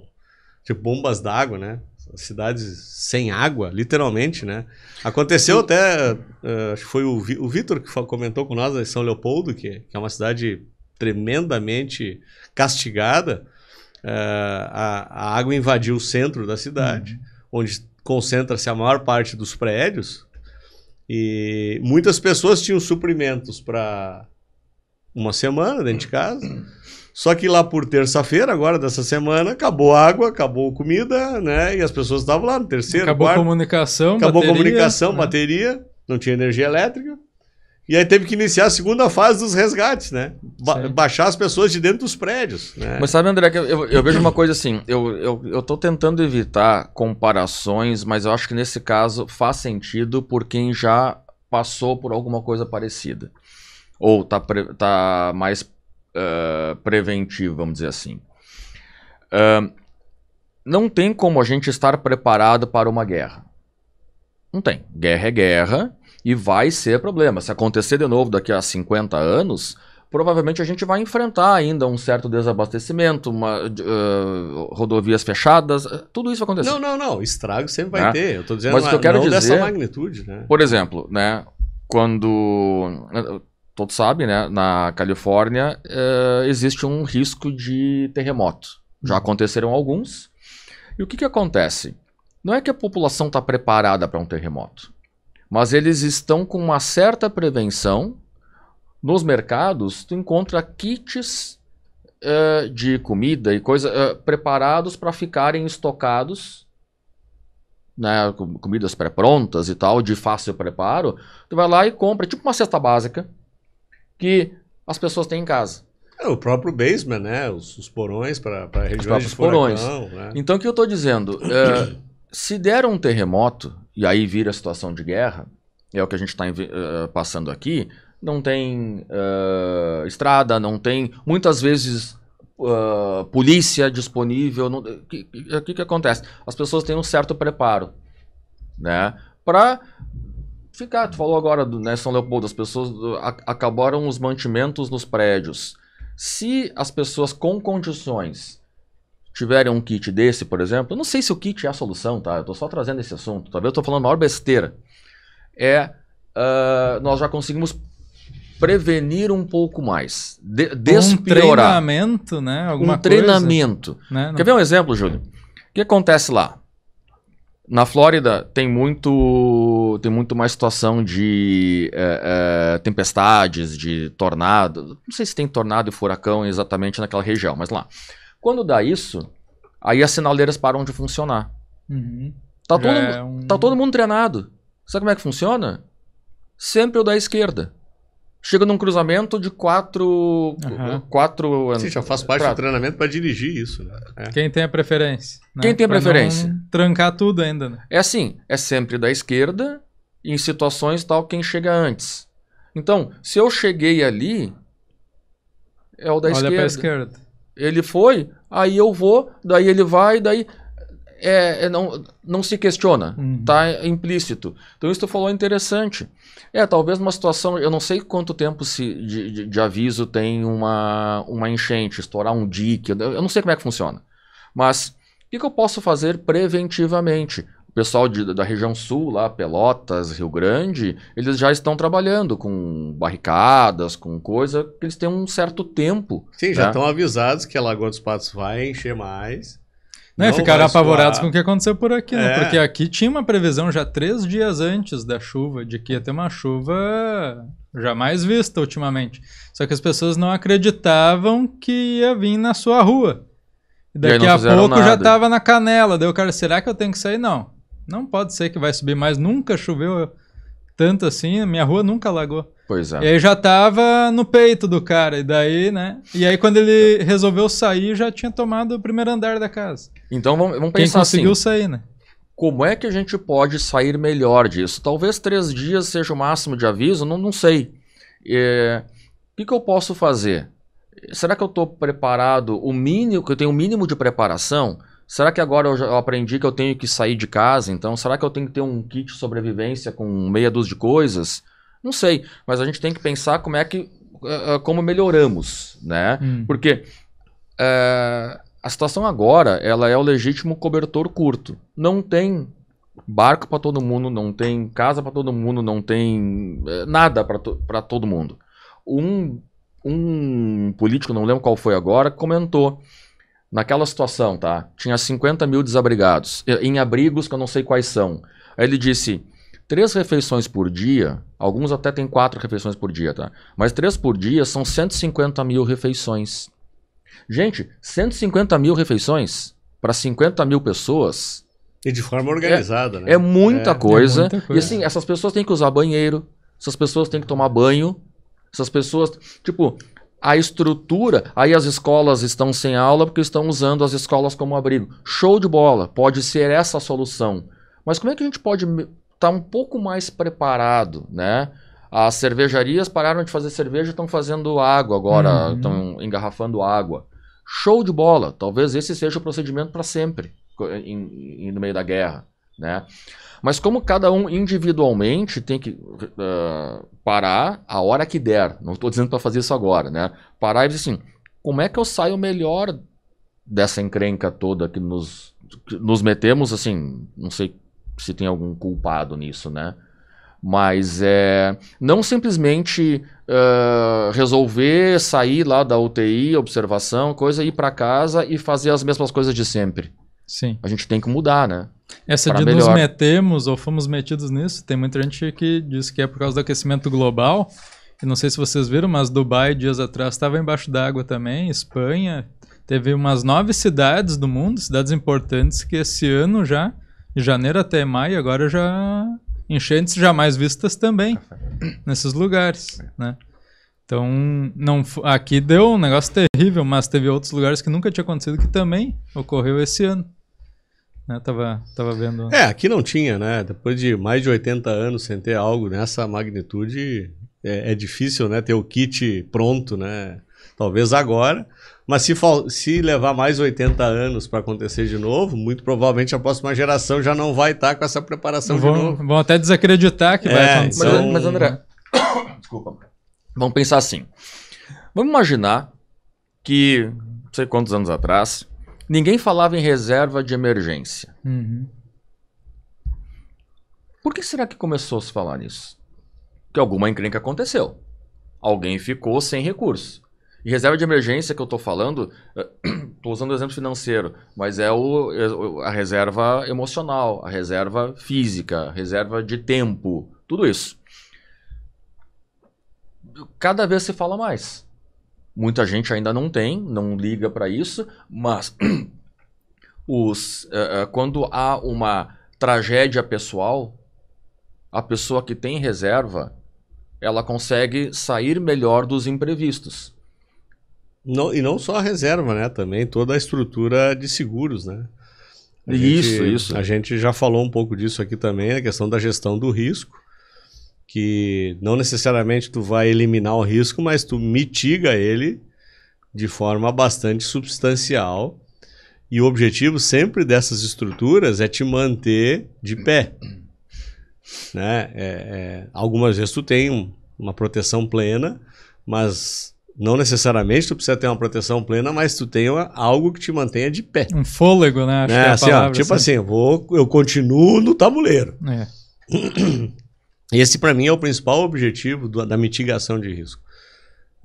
tipo bombas d'água, né? cidades sem água, literalmente, né? Aconteceu até, eh, eh, acho que foi o, Vitor que comentou com nós, em São Leopoldo, que, é uma cidade tremendamente castigada. Eh, a, água invadiu o centro da cidade, uhum. onde concentra-se a maior parte dos prédios, e muitas pessoas tinham suprimentos para uma semana dentro de casa. Só que lá por terça-feira, agora dessa semana, acabou água, acabou comida, né? E as pessoas estavam lá no terceiro, acabou quarto. Acabou comunicação, Acabou bateria, comunicação, né? bateria, não tinha energia elétrica. E aí teve que iniciar a segunda fase dos resgates, né? Ba Sim. baixar as pessoas de dentro dos prédios. Né? Mas sabe, André, que eu, eu vejo uma coisa assim, eu, eu, eu tô tentando evitar comparações, mas eu acho que nesse caso faz sentido por quem já passou por alguma coisa parecida. Ou tá, tá mais ah, preventivo, vamos dizer assim. Uh, não tem como a gente estar preparado para uma guerra. Não tem. Guerra é guerra e vai ser problema. Se acontecer de novo daqui a 50 anos, provavelmente a gente vai enfrentar ainda um certo desabastecimento, uma, uh, rodovias fechadas, tudo isso vai acontecer. Não, não, não, estrago sempre vai né? ter. Eu estou dizendo Mas o que eu quero não dizer, dessa magnitude. Né? Por exemplo, né, quando todos sabem, né? Na Califórnia eh, existe um risco de terremoto. Já uhum. aconteceram alguns. E o que, que acontece? Não é que a população está preparada para um terremoto, mas eles estão com uma certa prevenção. Nos mercados, tu encontra kits eh, de comida e coisa eh, preparados para ficarem estocados né, comidas pré-prontas e tal, de fácil preparo, tu vai lá e compra, tipo uma cesta básica que as pessoas têm em casa. É, o próprio basement, né? Os, os porões para regiões os de furacão, porões. Né? Então, o que eu estou dizendo? É, se der um terremoto, e aí vira a situação de guerra, é o que a gente está uh, eh, passando aqui, não tem uh, estrada, não tem... Muitas vezes... Uh, polícia disponível. O que, que, que acontece? As pessoas têm um certo preparo, né? Para ficar. Tu falou agora do né, São Leopoldo, as pessoas do, a, acabaram os mantimentos nos prédios. Se as pessoas com condições tiverem um kit desse, por exemplo, eu não sei se o kit é a solução, tá? Eu tô só trazendo esse assunto, talvez eu tô falando a maior besteira. É, uh, nós já conseguimos prevenir um pouco mais, de, despriorar. Um treinamento, né? Alguma um treinamento. Coisa, né? Quer ver um exemplo, Júlio? O que acontece lá? Na Flórida tem muito tem muito mais situação de é, é, tempestades, de tornado. Não sei se tem tornado e furacão exatamente naquela região, mas lá. Quando dá isso, aí as sinaleiras param de funcionar. Uhum. Tá, todo, é um... tá todo mundo treinado. Sabe como é que funciona? Sempre o da esquerda. Chega num cruzamento de quatro. Uhum. quatro Sim, eh, já faz parte pra... do treinamento para dirigir isso. Né? É. Quem tem a preferência. Né? Quem tem a pra preferência. trancar tudo ainda. Né? É assim, é sempre da esquerda em situações tal quem chega antes. Então, se eu cheguei ali, é o da Olha esquerda. Olha esquerda. Ele foi, aí eu vou, daí ele vai, daí é, é não, não se questiona, uhum. tá é implícito. Então isso tu falou interessante. É, talvez uma situação, eu não sei quanto tempo se de, de, de aviso tem uma, uma enchente, estourar um dique, eu não sei como é que funciona. Mas o que, que eu posso fazer preventivamente? pessoal de, da região sul, lá, Pelotas, Rio Grande, eles já estão trabalhando com barricadas, com coisa, que eles têm um certo tempo. Sim, já né? estão avisados que a Lagoa dos Patos vai encher mais. Né, ficaram apavorados com o que aconteceu por aqui, né? é. né? Porque aqui tinha uma previsão já três dias antes da chuva, de que ia ter uma chuva jamais vista ultimamente. Só que as pessoas não acreditavam que ia vir na sua rua. daqui a pouco nada. já estava na canela. Daí o cara, será que eu tenho que sair? Não. Não pode ser que vai subir mais. Nunca choveu tanto assim, minha rua nunca alagou. Pois é. E aí já tava no peito do cara, e daí, né? E aí quando ele resolveu sair, já tinha tomado o primeiro andar da casa. Então vamos, vamos pensar Quem conseguiu assim, sair, né? Como é que a gente pode sair melhor disso? Talvez três dias seja o máximo de aviso, não, não sei. O é, que, que eu posso fazer? Será que eu estou preparado? O mínimo, que eu tenho o mínimo de preparação? Será que agora eu, já, aprendi que eu tenho que sair de casa? Então, será que eu tenho que ter um kit de sobrevivência com meia dúzia de coisas? Não sei, mas a gente tem que pensar como é que eh, eh, como melhoramos, né? Hum. Porque é, a situação agora ela é o legítimo cobertor curto. Não tem barco para todo mundo, não tem casa para todo mundo, não tem nada para to todo mundo. Um, um político, não lembro qual foi agora, comentou naquela situação, tá? Tinha 50 mil desabrigados, em abrigos que eu não sei quais são. Aí ele disse: três refeições por dia, alguns até tem quatro refeições por dia, tá? Mas três por dia são 150 mil refeições. Gente, 150 mil refeições para 50 mil pessoas. E de forma organizada, é, né? É muita, é, é muita coisa. E assim, essas pessoas têm que usar banheiro, essas pessoas têm que tomar banho, essas pessoas. Tipo, a estrutura, aí as escolas estão sem aula porque estão usando as escolas como abrigo. Show de bola, pode ser essa a solução. Mas como é que a gente pode estar tá um pouco mais preparado, né? As cervejarias pararam de fazer cerveja, estão fazendo água agora, estão uhum. engarrafando água. Show de bola, talvez esse seja o procedimento para sempre em, em, no meio da guerra, né? Mas como cada um individualmente tem que uh, parar a hora que der, não estou dizendo para fazer isso agora, né? Parar e dizer assim, como é que eu saio melhor dessa encrenca toda que nos, que nos metemos, assim, não sei se tem algum culpado nisso, né? Mas é não simplesmente uh, resolver sair lá da UTI, observação, coisa, ir para casa e fazer as mesmas coisas de sempre. Sim. A gente tem que mudar, né? Essa de melhor. nos metemos ou fomos metidos nisso, tem muita gente que diz que é por causa do aquecimento global. E não sei se vocês viram, mas Dubai dias atrás estava embaixo d'água também, Espanha. Teve umas nove cidades do mundo, cidades importantes, que esse ano já, de janeiro até maio, agora já enchentes jamais vistas também nesses lugares, é. né? Então, não, aqui deu um negócio terrível, mas teve outros lugares que nunca tinha acontecido que também ocorreu esse ano né? Tava, tava vendo. É, aqui não tinha, né? Depois de mais de 80 anos sem ter algo nessa magnitude, é, é difícil, né? Ter o kit pronto, né? Talvez agora. Mas se, se levar mais 80 anos para acontecer de novo, muito provavelmente a próxima geração já não vai estar tá com essa preparação vão, de novo. Vão até desacreditar que é, vai acontecer. Mas, então mas André, desculpa. Vamos pensar assim. Vamos imaginar que, não sei quantos anos atrás, Ninguém falava em reserva de emergência. Uhum. Por que será que começou a se falar nisso? Que alguma encrenca aconteceu. Alguém ficou sem recurso. E reserva de emergência que eu estou falando, estou eh, usando o exemplo financeiro, mas é, é o, a reserva emocional, a reserva física, a reserva de tempo, tudo isso. Cada vez se fala mais. Muita gente ainda não tem, não liga para isso, mas os, uh, quando há uma tragédia pessoal, a pessoa que tem reserva, ela consegue sair melhor dos imprevistos. Não, e não só a reserva, né? Também toda a estrutura de seguros, né? A isso, gente, isso. A gente já falou um pouco disso aqui também, a questão da gestão do risco que não necessariamente tu vai eliminar o risco, mas tu mitiga ele de forma bastante substancial. E o objetivo sempre dessas estruturas é te manter de pé. Né? É, é, algumas vezes tu tem um, uma proteção plena, mas não necessariamente tu precisa ter uma proteção plena, mas tu tem uma, algo que te mantenha de pé. Um fôlego, né? Acho é, né? assim, palavra, ó, tipo assim, assim eu, vou, eu continuo no tabuleiro. É. Então, esse, para mim, é o principal objetivo do, da mitigação de risco.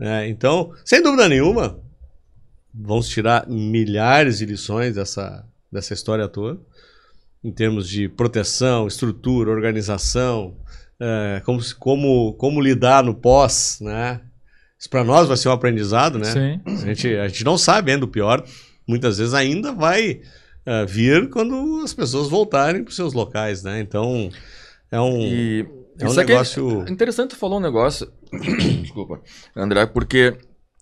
É, então, sem dúvida nenhuma, vamos tirar milhares de lições dessa, dessa história toda, em termos de proteção, estrutura, organização, é, como, como, como lidar no pós, né? Isso para nós vai ser um aprendizado, né? Sim. A gente, a gente não sabe ainda o pior. Muitas vezes ainda vai eh, vir quando as pessoas voltarem para os seus locais, né? Então, é um... E é um Isso é negócio. É interessante tu falou um negócio. Desculpa, André, porque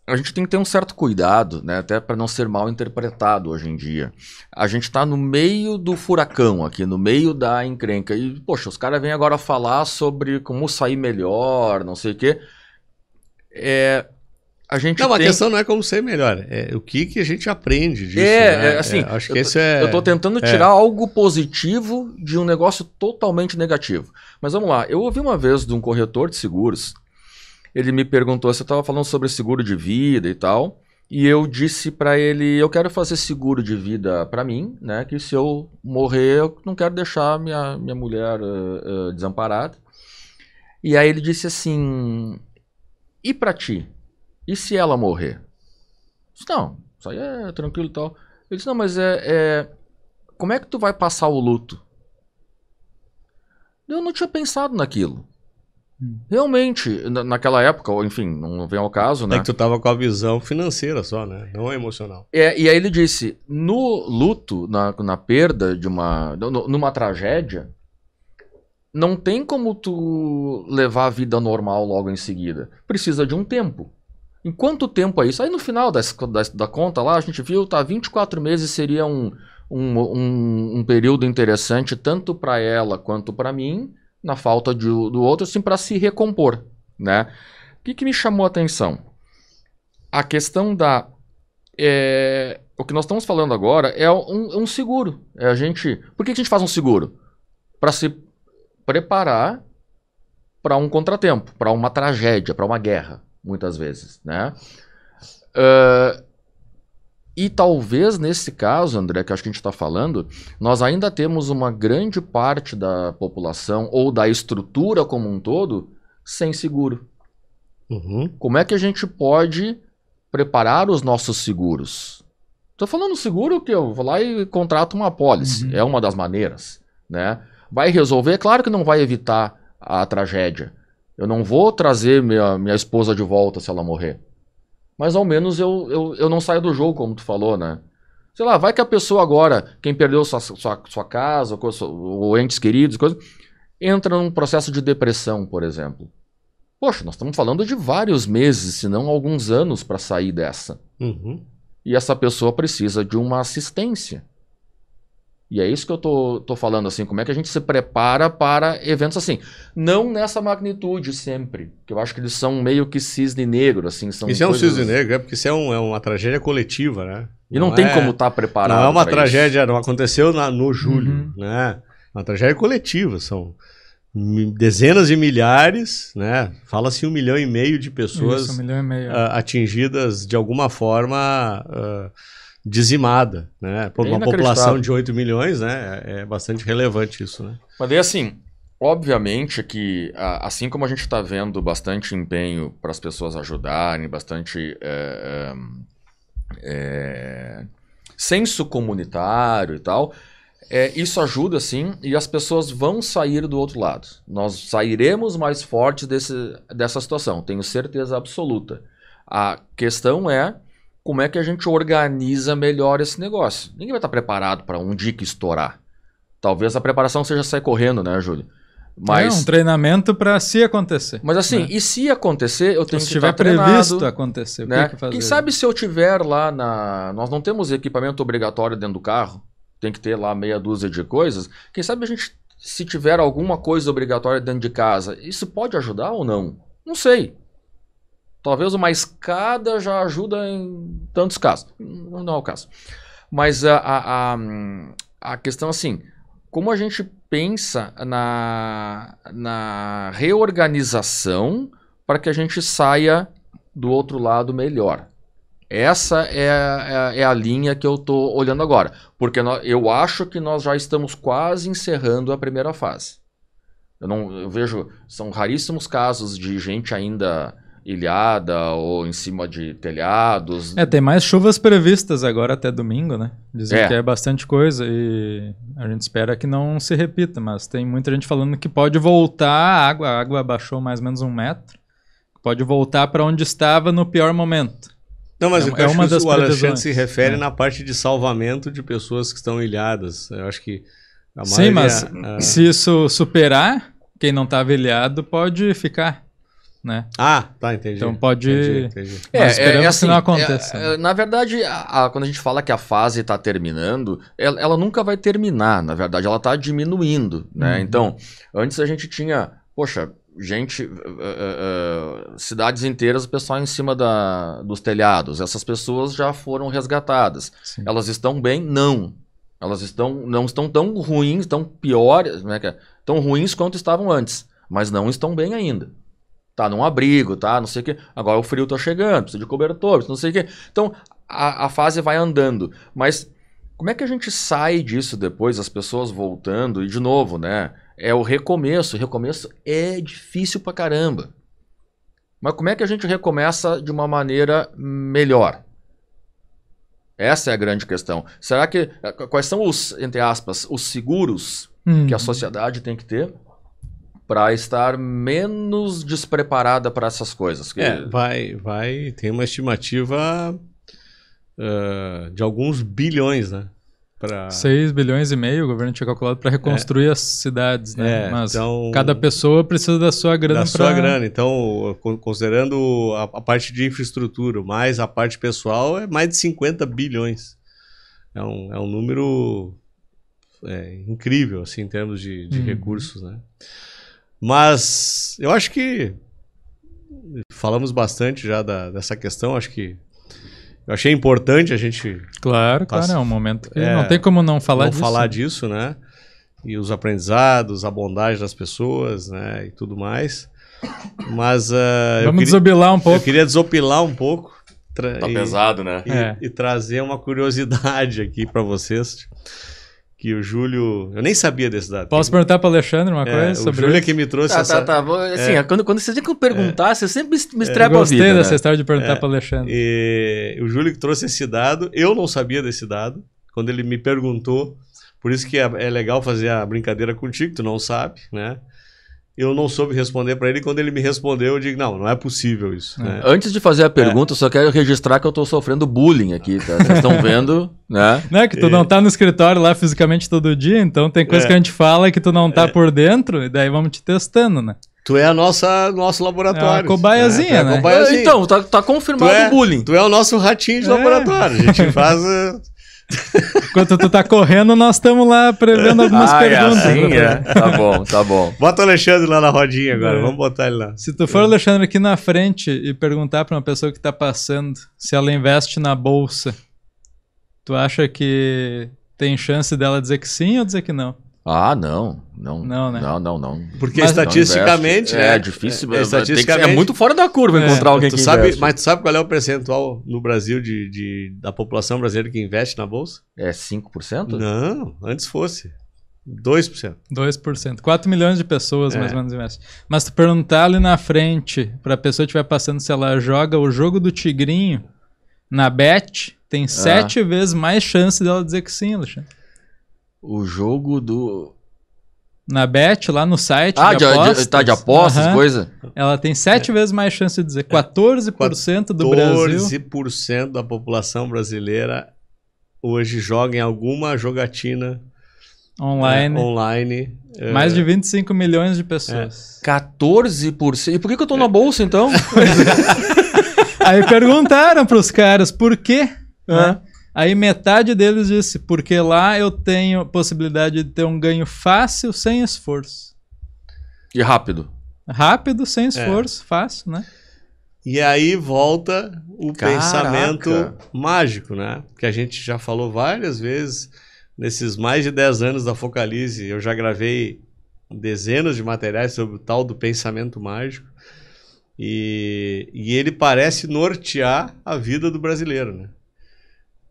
a gente tem que ter um certo cuidado, né? Até para não ser mal interpretado hoje em dia. A gente está no meio do furacão aqui, no meio da encrenca. E, poxa, os caras vêm agora falar sobre como sair melhor, não sei o quê. É, a gente. Não, tem... a questão não é como ser melhor, é o que, que a gente aprende disso. É, né? é assim. É, acho que isso é. Eu estou tentando é. tirar é. algo positivo de um negócio totalmente negativo. Mas vamos lá, eu ouvi uma vez de um corretor de seguros, ele me perguntou se eu estava falando sobre seguro de vida e tal. E eu disse para ele, eu quero fazer seguro de vida para mim, né? Que se eu morrer, eu não quero deixar minha, minha mulher uh, uh, desamparada. E aí ele disse assim, e para ti? E se ela morrer? disse, não, isso aí é tranquilo e tal. Ele disse, não, mas é, é, Como é que tu vai passar o luto? Eu não tinha pensado naquilo. Hum. Realmente, naquela época, enfim, não vem ao caso, é né? É que tu tava com a visão financeira só, né? Não é emocional. É, e aí ele disse, no luto, na, na perda de uma... numa tragédia, não tem como tu levar a vida normal logo em seguida. Precisa de um tempo. Em quanto tempo é isso? Aí no final da, da conta lá, a gente viu, tá, 24 meses seria um, um, um, um período interessante tanto para ela quanto para mim, na falta de, do outro, assim, para se recompor, né? O que, que me chamou a atenção? A questão da... É, o que nós estamos falando agora é um, um seguro. É a gente... Por que, que a gente faz um seguro? Para se preparar para um contratempo, para uma tragédia, para uma guerra, muitas vezes, né? Uh, e talvez nesse caso, André, que acho que a gente está falando, nós ainda temos uma grande parte da população ou da estrutura como um todo sem seguro. Uhum. Como é que a gente pode preparar os nossos seguros? Estou falando seguro que eu vou lá e contrato uma apólice, uhum. é uma das maneiras, né? Vai resolver, claro que não vai evitar a tragédia, eu não vou trazer minha, minha esposa de volta se ela morrer. Mas ao menos eu, eu, eu não saio do jogo, como tu falou, né? Sei lá, vai que a pessoa agora, quem perdeu sua, sua, sua casa, ou entes queridos, coisa, entra num processo de depressão, por exemplo. Poxa, nós estamos falando de vários meses, se não alguns anos, para sair dessa. Uhum. E essa pessoa precisa de uma assistência. E é isso que eu tô, tô falando, assim, como é que a gente se prepara para eventos assim. Não nessa magnitude sempre, que eu acho que eles são meio que cisne negro, assim. São isso coisas... é um cisne negro, é porque isso é, um, é uma tragédia coletiva, né? E não, não tem é... como estar tá preparado. Não é uma tragédia, isso. não aconteceu na, no uhum. julho, uhum. né? É uma tragédia coletiva, são dezenas de milhares, né? Fala-se um milhão e meio de pessoas Isso, um meio. Uh, atingidas de alguma forma. Uh, dizimada, né? Por é uma população de 8 milhões, né? É, é bastante relevante isso, né? Mas é assim, obviamente que assim como a gente está vendo bastante empenho para as pessoas ajudarem, bastante é, é, é, senso comunitário e tal, é, isso ajuda sim e as pessoas vão sair do outro lado. Nós sairemos mais fortes desse, dessa situação, tenho certeza absoluta. A questão é como é que a gente organiza melhor esse negócio. Ninguém vai estar preparado para um dia que estourar. Talvez a preparação seja sair correndo, né, Júlio? Mas... É um treinamento para se acontecer. Mas assim, né? e se acontecer, eu então, tenho se que tiver estar tá treinado, previsto acontecer, né? que fazer? Quem sabe se eu tiver lá na... Nós não temos equipamento obrigatório dentro do carro. Tem que ter lá meia dúzia de coisas. Quem sabe a gente, se tiver alguma coisa obrigatória dentro de casa, isso pode ajudar ou não? Não sei. Talvez uma escada já ajuda em tantos casos. Não é o caso. Mas a, a, a questão é assim, como a gente pensa na, na reorganização para que a gente saia do outro lado melhor. Essa é a, é, é a linha que eu estou olhando agora, porque eu acho que nós já estamos quase encerrando a primeira fase. Eu não eu vejo, são raríssimos casos de gente ainda ilhada ou em cima de telhados. É, tem mais chuvas previstas agora até domingo, né? Dizem é. que é bastante coisa e a gente espera que não se repita, mas tem muita gente falando que pode voltar a água, a água baixou mais ou menos um metro, pode voltar para onde estava no pior momento. Não, mas é, eu é acho que o Alexandre se refere é. na parte de salvamento de pessoas que estão ilhadas. Eu acho que a maioria... Sim, mas ah, se isso superar, quem não estava ilhado pode ficar né? Ah, tá, entendi. Então pode. Entendi, entendi. É, esperamos é, assim, é assim, que não aconteça. É, na verdade, a, a, quando a gente fala que a fase está terminando, ela, ela, nunca vai terminar. Na verdade, ela está diminuindo, né? Uhum. Então, antes a gente tinha, poxa, gente, uh, uh, uh, cidades inteiras, o pessoal em cima da, dos telhados. Essas pessoas já foram resgatadas. Sim. Elas estão bem? Não. Elas estão, não estão tão ruins, tão piores, né? É, tão ruins quanto estavam antes, mas não estão bem ainda tá num abrigo, tá não sei o quê. Agora o frio tá chegando, precisa de cobertor, não sei o quê. Então a, a fase vai andando. Mas como é que a gente sai disso depois, as pessoas voltando, e de novo, né? É o recomeço. O recomeço é difícil pra caramba. Mas como é que a gente recomeça de uma maneira melhor? Essa é a grande questão. Será que. Eh, quais são os, entre aspas, os seguros hum. que a uhum. sociedade tem que ter para estar menos despreparada para essas coisas. É, vai, vai, tem uma estimativa uh, de alguns bilhões, né? Pra... 6 bilhões e meio o governo tinha calculado para reconstruir é. as cidades, né? É, Mas então, cada pessoa precisa da sua grana. Da pra... sua grana. Então, considerando a, a, parte de infraestrutura, mais a parte pessoal, é mais de 50 bilhões. É um, é um número é, incrível, assim, em termos de, de hum. recursos, né? Mas eu acho que falamos bastante já da, dessa questão, acho que eu achei importante a gente. Claro, claro, é um momento. É, não tem como não falar não disso. falar né? disso, né? E os aprendizados, a bondade das pessoas, né? E tudo mais. Mas. Uh, Vamos queria, desopilar um pouco. Eu queria desopilar um pouco. Tá e, pesado, né? E, é. e trazer uma curiosidade aqui para vocês que o Júlio. Eu nem sabia desse dado. Posso perguntar para o Alexandre uma é, coisa é, sobre. O Júlio é que me trouxe tá, tá essa. Tá, tá. assim, é, quando, quando vocês têm que perguntar, é, você sempre me estrepa é, a vida. Gostei dessa né? história de perguntar é, para o Alexandre. E, o Júlio que trouxe esse dado, eu não sabia desse dado. Quando ele me perguntou, por isso que é, é legal fazer a brincadeira contigo, tu não sabe, né? eu não soube responder para ele. Quando ele me respondeu, eu digo: não, não é possível isso. É. Né? Antes de fazer a é. pergunta, é. só quero registrar que eu estou sofrendo bullying aqui, tá? Vocês estão vendo, né? Não é que tu não tá no escritório lá fisicamente todo dia, então tem coisa é. que a gente fala que tu não tá é. por dentro, e daí vamos te testando, né? Tu é a nossa nosso laboratório. É a cobaiazinha, é, né? Cobaiazinha. Então, tá, tá confirmado é, o bullying. Tu é o nosso ratinho de laboratório. A gente faz. Enquanto tu tá correndo, nós estamos lá prevendo algumas ah, é perguntas. É assim, é. Tá bom, tá bom. Bota o Alexandre lá na rodinha agora, é. vamos botar ele lá. Se tu for o Alexandre aqui na frente e perguntar para uma pessoa que tá passando se ela investe na bolsa, tu acha que tem chance dela dizer que sim ou dizer que não? Ah, não. Não, não, né? não, não, não. Porque mas, estatisticamente, é, é difícil, é, é, é estatisticamente, é muito fora da curva é, encontrar alguém tu que sabe, investe. Mas tu sabe qual é o percentual no Brasil de, de, da população brasileira que investe na bolsa? É 5%? Não, antes fosse. 2%. 2%. 4 milhões de pessoas é. mais ou menos investem. Mas tu perguntar ali na frente, para a pessoa que estiver passando, se ela joga o jogo do tigrinho na bet, tem ah. sete vezes mais chance dela dizer que sim, Alexandre. O jogo do. Na Bet, lá no site. Ah, de, apostas, de, tá de apostas, uhum. coisa. Ela tem sete é. vezes mais chance de dizer. 14%, é. 14% do Brasil. 14% da população brasileira hoje joga em alguma jogatina né, online. É, online mais é... de 25 milhões de pessoas. É. 14%. E por que, que eu tô na bolsa então? Aí perguntaram pros caras por quê? Né? Aí metade deles disse, porque lá eu tenho possibilidade de ter um ganho fácil sem esforço. E rápido. Rápido, sem é. esforço, é. fácil, né? E aí volta o Caraca. pensamento mágico, né? Que a gente já falou várias vezes nesses mais de 10 anos da Focalize. Eu já gravei dezenas de materiais sobre o tal do pensamento mágico. E, e ele parece nortear a vida do brasileiro, né?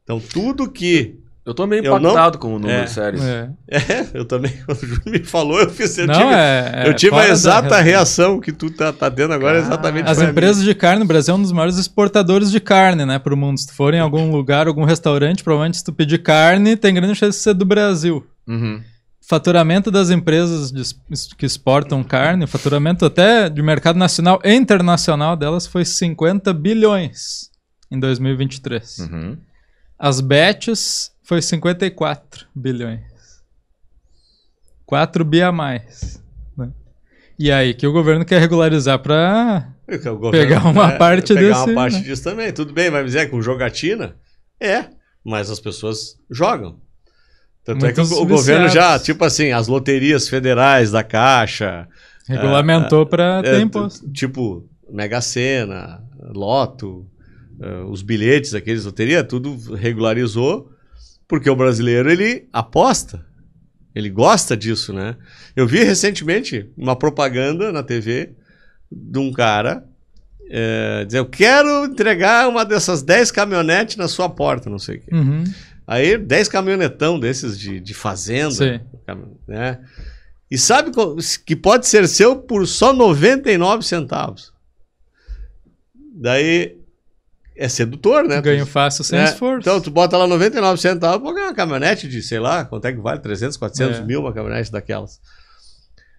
Então, tudo que eu tô meio impactado não... com o número é. sério. É. é. eu também. O Júlio me falou, eu fiz. Eu não, tive, é, eu é tive a exata da... reação que tu tá, tá tendo agora, ah, exatamente. As empresas de carne, o Brasil é um dos maiores exportadores de carne, né, pro mundo. Se tu for em algum lugar, algum restaurante, provavelmente se tu pedir carne, tem grande chance de ser do Brasil. Uhum. Faturamento das empresas de, que exportam carne, faturamento até de mercado nacional e internacional delas foi 50 bilhões em 2023. Uhum. As bets foi 54 bilhões. 4 bi a mais. Né? E aí, que o governo quer regularizar é é para pegar uma é, parte pegar desse. Pegar uma parte né? disso também. Tudo bem, vai é dizer que o jogatina é, mas as pessoas jogam. Tanto Muitos é que o, o governo já, tipo assim, as loterias federais da Caixa. Regulamentou ah, é, para é, ter imposto. Tipo, Mega Sena, Loto uh, os bilhetes, aqueles loteria, tudo regularizou, porque o brasileiro ele aposta. Ele gosta disso, né? Eu vi recentemente uma propaganda na TV de um cara é, dizendo: Eu quero entregar uma dessas 10 caminhonetes na sua porta, não sei o quê. Uhum. Aí, 10 caminhonetão desses de, de fazenda. Sim. Né? E sabe que pode ser seu por só 99 centavos. Daí é sedutor, né? Ganho fácil sem é. esforço. Então, tu bota lá 99 centavos pra ganhar uma caminhonete de, sei lá, quanto é que vale? 300, 400 é. mil uma caminhonete daquelas.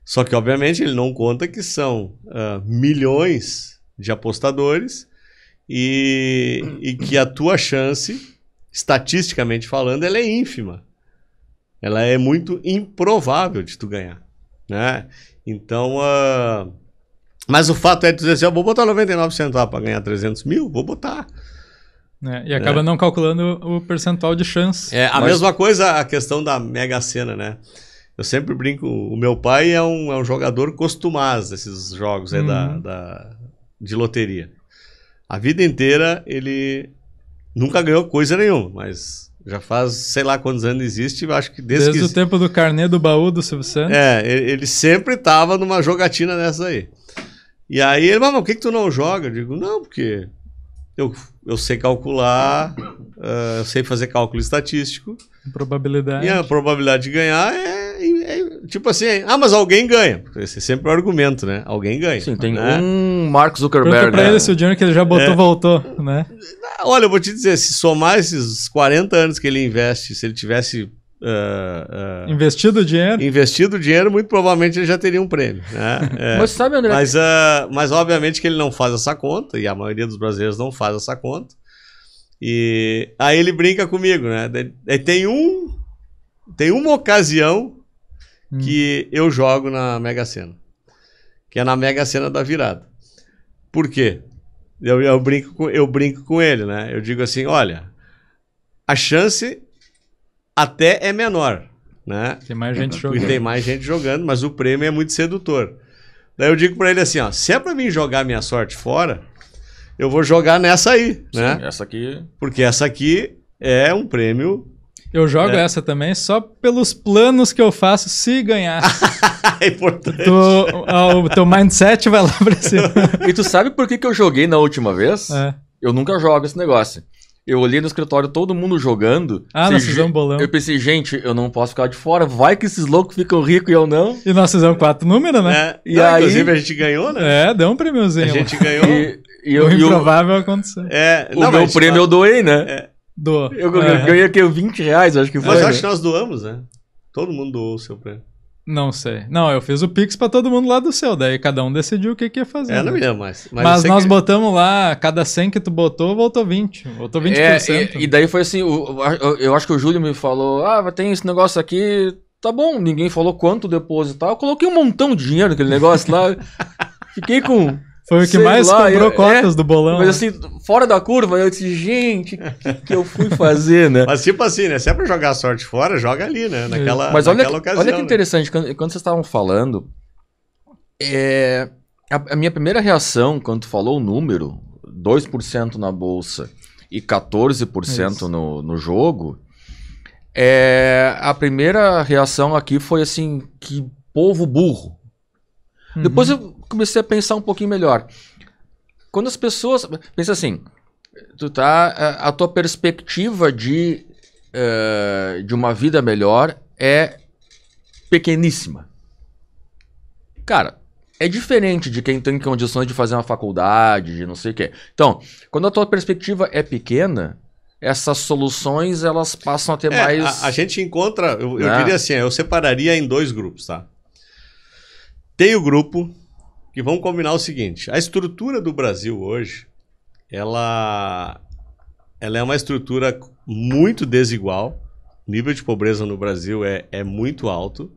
Só que, obviamente, ele não conta que são uh, milhões de apostadores e, e que a tua chance, estatisticamente falando, ela é ínfima. Ela é muito improvável de tu ganhar, né? Então, uh, mas o fato é dizer assim, eu vou botar 99 centavos para ganhar 300 mil, vou botar. É, e acaba é. não calculando o percentual de chance. É a Mas... mesma coisa a questão da Mega Sena, né? Eu sempre brinco, o meu pai é um, é um jogador costumaz desses jogos é da, uhum. da, de loteria. A vida inteira ele nunca ganhou coisa nenhuma, mas já faz sei lá quantos anos existe, acho que desde, desde que... o tempo do carnê do baú do Silvio Santos. É, ele, ele sempre estava numa jogatina dessa aí. E aí ele, mas por que, que tu não joga? Eu digo, não, porque eu, eu sei calcular, uh, eu sei fazer cálculo estatístico. Probabilidade. E a probabilidade de ganhar é, é, é tipo assim, ah, mas alguém ganha. Esse é sempre o argumento, né? Alguém ganha. Sim, tem né? um Mark Zuckerberg. Pergunta pra né? ele se o dinheiro que ele já botou é. voltou, né? Olha, eu vou te dizer, se somar esses 40 anos que ele investe, se ele tivesse Uh, uh, investido dinheiro? Investido dinheiro, muito provavelmente ele já teria um prêmio. Né? é. Mas sabe, André? Mas, uh, mas obviamente que ele não faz essa conta, e a maioria dos brasileiros não faz essa conta. E aí ele brinca comigo, né? E tem um. Tem uma ocasião hum. que eu jogo na Mega Sena. Que é na Mega Sena da virada. Por quê? Eu, eu, brinco, com, eu brinco com ele, né? Eu digo assim: olha, a chance até é menor. Né? Tem mais gente jogando. E tem mais gente jogando, mas o prêmio é muito sedutor. Daí eu digo para ele assim, ó, se é para mim jogar minha sorte fora, eu vou jogar nessa aí, Sim, né? Essa aqui. Porque essa aqui é um prêmio. Eu jogo é. essa também só pelos planos que eu faço se ganhar. é importante. Tu, ah, o teu mindset vai lá pra cima. e tu sabe por que, que eu joguei na última vez? É. Eu nunca jogo esse negócio. Eu olhei no escritório todo mundo jogando. Ah, nós fizemos bolão. Eu pensei, gente, eu não posso ficar de fora. Vai que esses loucos ficam ricos e eu não. E nós fizemos quatro números, né? É, e não, aí... Inclusive a gente ganhou, né? É, deu um prêmiozinho. A gente ganhou. E, e eu, o improvável eu... aconteceu. É, o meu prêmio fala... eu tá- doei, né? É. Doou. Eu, eu ganhei aqui 20 reais, acho que foi. Mas eu acho né? que nós doamos, né? Todo mundo doou o seu prêmio. Não sei. Não, eu fiz o Pix para todo mundo lá do seu, daí cada um decidiu o que, que ia fazer. É, não né? me mais. Mas, mas nós que... botamos lá, cada 100 que tu botou, voltou 20. Voltou 20%. É, e, e daí foi assim, o, eu, eu acho que o Júlio me falou, ah, tem esse negócio aqui, tá bom, ninguém falou quanto depositar, eu coloquei um montão de dinheiro naquele negócio lá, fiquei com foi o que Sei mais lá, comprou eu, é, cotas é, do bolão. Mas né? assim, fora da curva, eu disse, gente, o que, que, eu fui fazer, né? mas tipo assim, né? Se é pra jogar a sorte fora, joga ali, né? É. Naquela, mas olha, naquela que, ocasião. Olha que né? interessante, né? quando, quando, vocês estavam falando, é, a, a, minha primeira reação quando tu falou o número, 2% na bolsa e 14% no, no jogo, é, a primeira reação aqui foi assim, que povo burro. Uhum. Depois eu comecei a pensar um pouquinho melhor. Quando as pessoas. Pensa assim, tu tá. Eh, a, tua perspectiva de, uh, de uma vida melhor é pequeníssima. Cara, é diferente de quem tem condições de fazer uma faculdade, de não sei o quê. Então, quando a tua perspectiva é pequena, essas soluções elas passam a ter é, mais. A, a, gente encontra, eu, né? eu diria assim, eu separaria em dois grupos, tá? Tem o grupo que vamos combinar o seguinte: a estrutura do Brasil hoje, ela, ela é uma estrutura muito desigual. O nível de pobreza no Brasil é, é muito alto.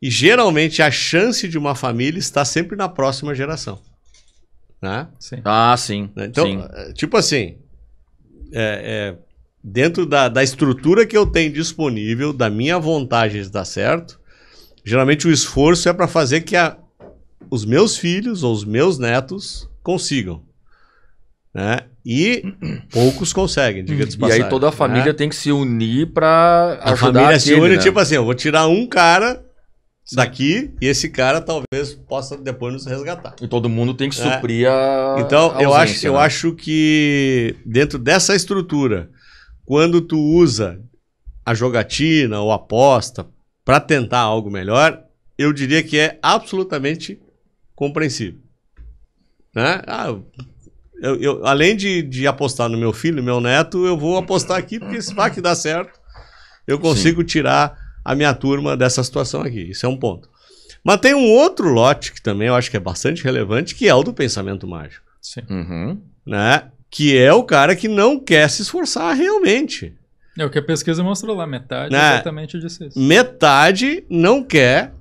E geralmente a chance de uma família está sempre na próxima geração. Né? Sim. Ah, sim. Né? Então, sim. Eh, tipo assim, é, é, dentro da, da estrutura que eu tenho disponível, da minha vontade de dar certo, geralmente o esforço é para fazer que a, os meus filhos ou os meus netos consigam. Né? E poucos conseguem, diga uhum. de passagem. E aí toda a né? família né? tem que se unir para ajudar a família aquele, se une, né? tipo assim, eu vou tirar um cara Sim. daqui e esse cara talvez possa depois nos resgatar. E todo mundo tem que é. suprir é. a Então, a eu acho, né? eu acho que dentro dessa estrutura, quando tu usa a jogatina ou a aposta para tentar algo melhor, eu diria que é absolutamente compreensível. Né? Ah, eu, eu, além de, de apostar no meu filho, meu neto, eu vou apostar aqui, porque se vai que dá certo, eu consigo Sim. tirar a minha turma dessa situação aqui. Isso é um ponto. Mas tem um outro lote que também eu acho que é bastante relevante, que é o do pensamento mágico. Sim. Uhum. Né? Que é o cara que não quer se esforçar realmente. É o que a pesquisa mostrou lá, metade né? exatamente eu Metade não quer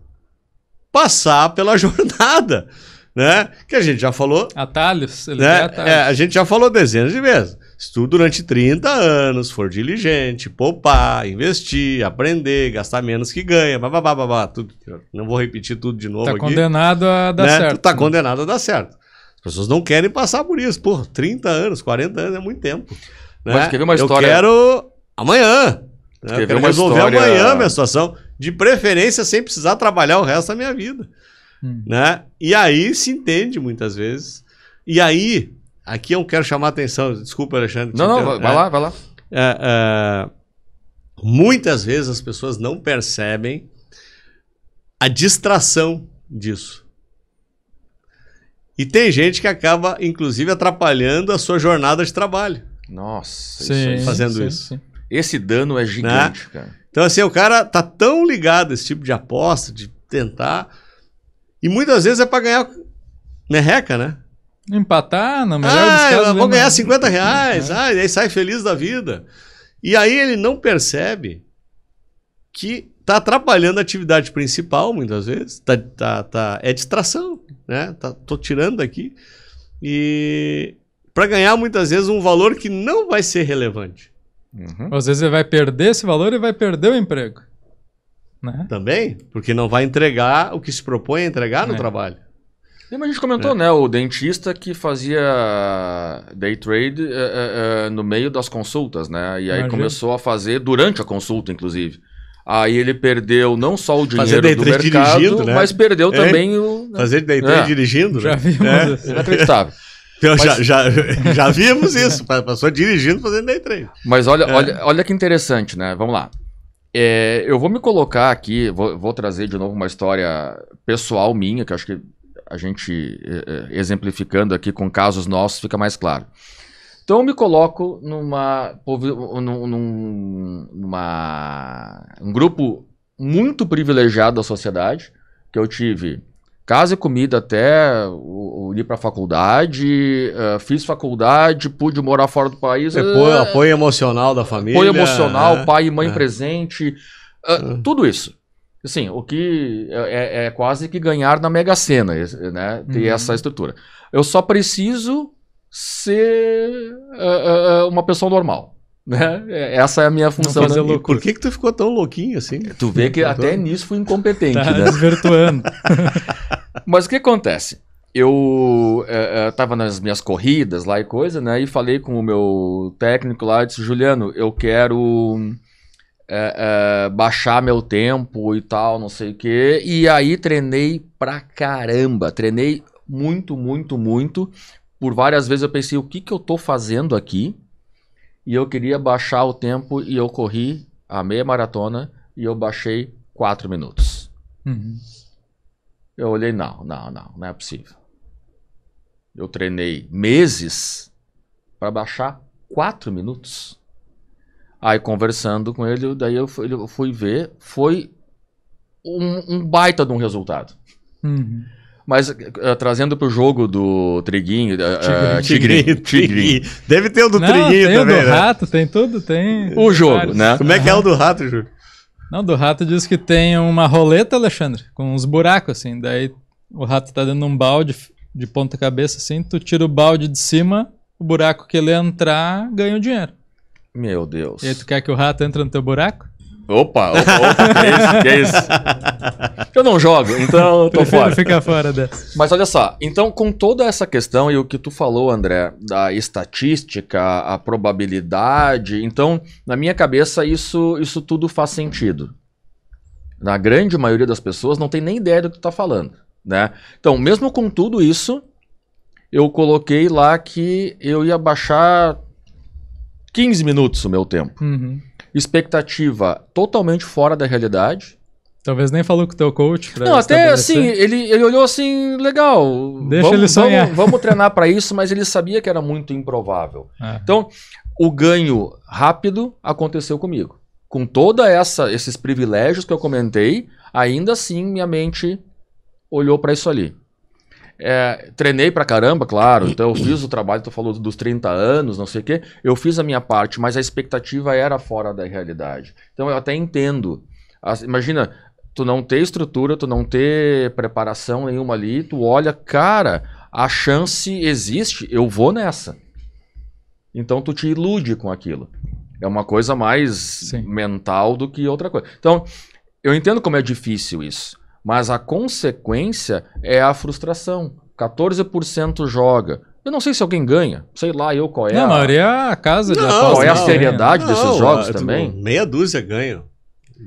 passar pela jornada, né? Que a gente já falou. Atalhos, ele né? É, atalhos. É, a gente já falou dezenas de vezes. Se tu durante 30 anos for diligente, poupar, investir, aprender, gastar menos que ganha, babá, babá, tudo. Não vou repetir tudo de novo tá aqui. condenado a dar né? certo. Tu tá né? condenado a dar certo. As pessoas não querem passar por isso. Pô, 30 anos, 40 anos é muito tempo. Né? Mas quer ver uma história? Eu quero amanhã. Né? Eu quero resolver história... amanhã minha situação de preferência sem precisar trabalhar o resto da minha vida. Hum. Né? E aí se entende muitas vezes. E aí, aqui eu quero chamar a atenção, desculpa, Alexandre. Não, não, vai, lá, vai lá. Né? É, é, muitas vezes as pessoas não percebem a distração disso. E tem gente que acaba, inclusive, atrapalhando a sua jornada de trabalho. Nossa, sim, isso, fazendo sim, isso. Sim. Esse dano é gigante, né? cara. Então, assim, o cara tá tão ligado a esse tipo de aposta, de tentar. E muitas vezes é para ganhar merreca, né? Empatar, na melhor ah, dos casos. Vou né, ganhar 50 é. reais, é. ah, e aí sai feliz da vida. E aí ele não percebe que tá atrapalhando a atividade principal, muitas vezes. Tá, tá, tá, é distração, né? Tá, tô tirando daqui. E para ganhar, muitas vezes, um valor que não vai ser relevante. Uhum. Às vezes ele vai perder esse valor e vai perder o emprego. Né? Também, porque não vai entregar o que se propõe a entregar no é. trabalho. Mas a gente comentou, é. né? O dentista que fazia day trade uh, uh, no meio das consultas, né? E aí Imagina. começou a fazer durante a consulta, inclusive. Aí ele perdeu não só o dinheiro do mercado, né? mas perdeu é. também o... Né? Fazer day trade dirigindo, né? Já vimos. É. Inacreditável. Eu Mas... já, já, já vimos isso, passou dirigindo fazendo day trade. Mas olha, é. olha, olha que interessante, né? Vamos lá. É, eu vou me colocar aqui, vou, vou, trazer de novo uma história pessoal minha, que acho que a gente é, é, exemplificando aqui com casos nossos fica mais claro. Então eu me coloco numa, num, numa um grupo muito privilegiado da sociedade que eu tive casa e comida até ir para faculdade, uh, fiz faculdade, pude morar fora do país. uh, apoio emocional da família. Apoio emocional, é, pai e mãe é. presente, uh, é. tudo isso. Assim, o que é, é, é, quase que ganhar na Mega Sena, né? Ter uhum. essa estrutura. Eu só preciso ser uma pessoa normal. Né? É, essa é a minha função. né? Por que que tu ficou tão louquinho assim? Tu vê que até nisso fui incompetente, tá né? desvirtuando. Mas o que acontece? Eu estava é, é, nas minhas corridas lá e coisa, né? E falei com o meu técnico lá, disse, Juliano, eu quero é, é, baixar meu tempo e tal, não sei o quê. E aí treinei pra caramba. Treinei muito, muito, muito. Por várias vezes eu pensei, o que, que eu tô fazendo aqui? E eu queria baixar o tempo e eu corri a meia maratona e eu baixei quatro minutos. Uhum. Eu olhei, não, não, não, não é possível. Eu treinei meses para baixar quatro minutos. Aí conversando com ele, daí eu fui, eu fui ver, foi um, um, baita de um resultado. Uhum. Mas uh, trazendo pro jogo do Triguinho, uh, tigrinho, tigrinho, tigrinho, Deve ter o do Não, Triguinho tem também. Tem o do né? Rato, tem tudo, tem. O jogo, vários. né? Como é que é o do Rato, Júlio? Não, do rato diz que tem uma roleta, Alexandre, com uns buracos, assim. Daí o rato tá dentro de um balde de ponta cabeça, assim. Tu tira o balde de cima, o buraco que ele entrar ganha o dinheiro. Meu Deus. E aí tu quer que o rato entre no teu buraco? Opa, opa, opa que é isso? Que é isso? Eu não jogo, então tô fora. ficar fora dessa. Mas olha só, então com toda essa questão e o que tu falou, André, da estatística, a probabilidade, então na minha cabeça isso, isso tudo faz sentido. Na grande maioria das pessoas não tem nem ideia do que tu tá falando, né? Então, mesmo com tudo isso, eu coloquei lá que eu ia baixar 15 minutos o meu tempo. Uhum expectativa totalmente fora da realidade. Talvez nem falou com o teu coach. Pra não, até assim, ele, ele olhou assim, legal. Deixa vamos, ele sonhar. Vamos, vamos treinar para isso, mas ele sabia que era muito improvável. É. Então, o ganho rápido aconteceu comigo. Com toda essa esses privilégios que eu comentei, ainda assim minha mente olhou para isso ali. É, treinei pra caramba, claro. Uhum. Então eu fiz o trabalho, tu falou dos 30 anos, não sei o quê. Eu fiz a minha parte, mas a expectativa era fora da realidade. Então eu até entendo. As, imagina, tu não ter estrutura, tu não ter preparação nenhuma ali, tu olha, cara, a chance existe, eu vou nessa. Então tu te ilude com aquilo. É uma coisa mais Sim. mental do que outra coisa. Então, eu entendo como é difícil isso mas a consequência é a frustração. 14% joga. Eu não sei se alguém ganha, sei lá eu qual é. Não, a maioria é a casa de aposta. Qual é a né? seriedade não, desses jogos é, tipo, também? Meia dúzia ganham.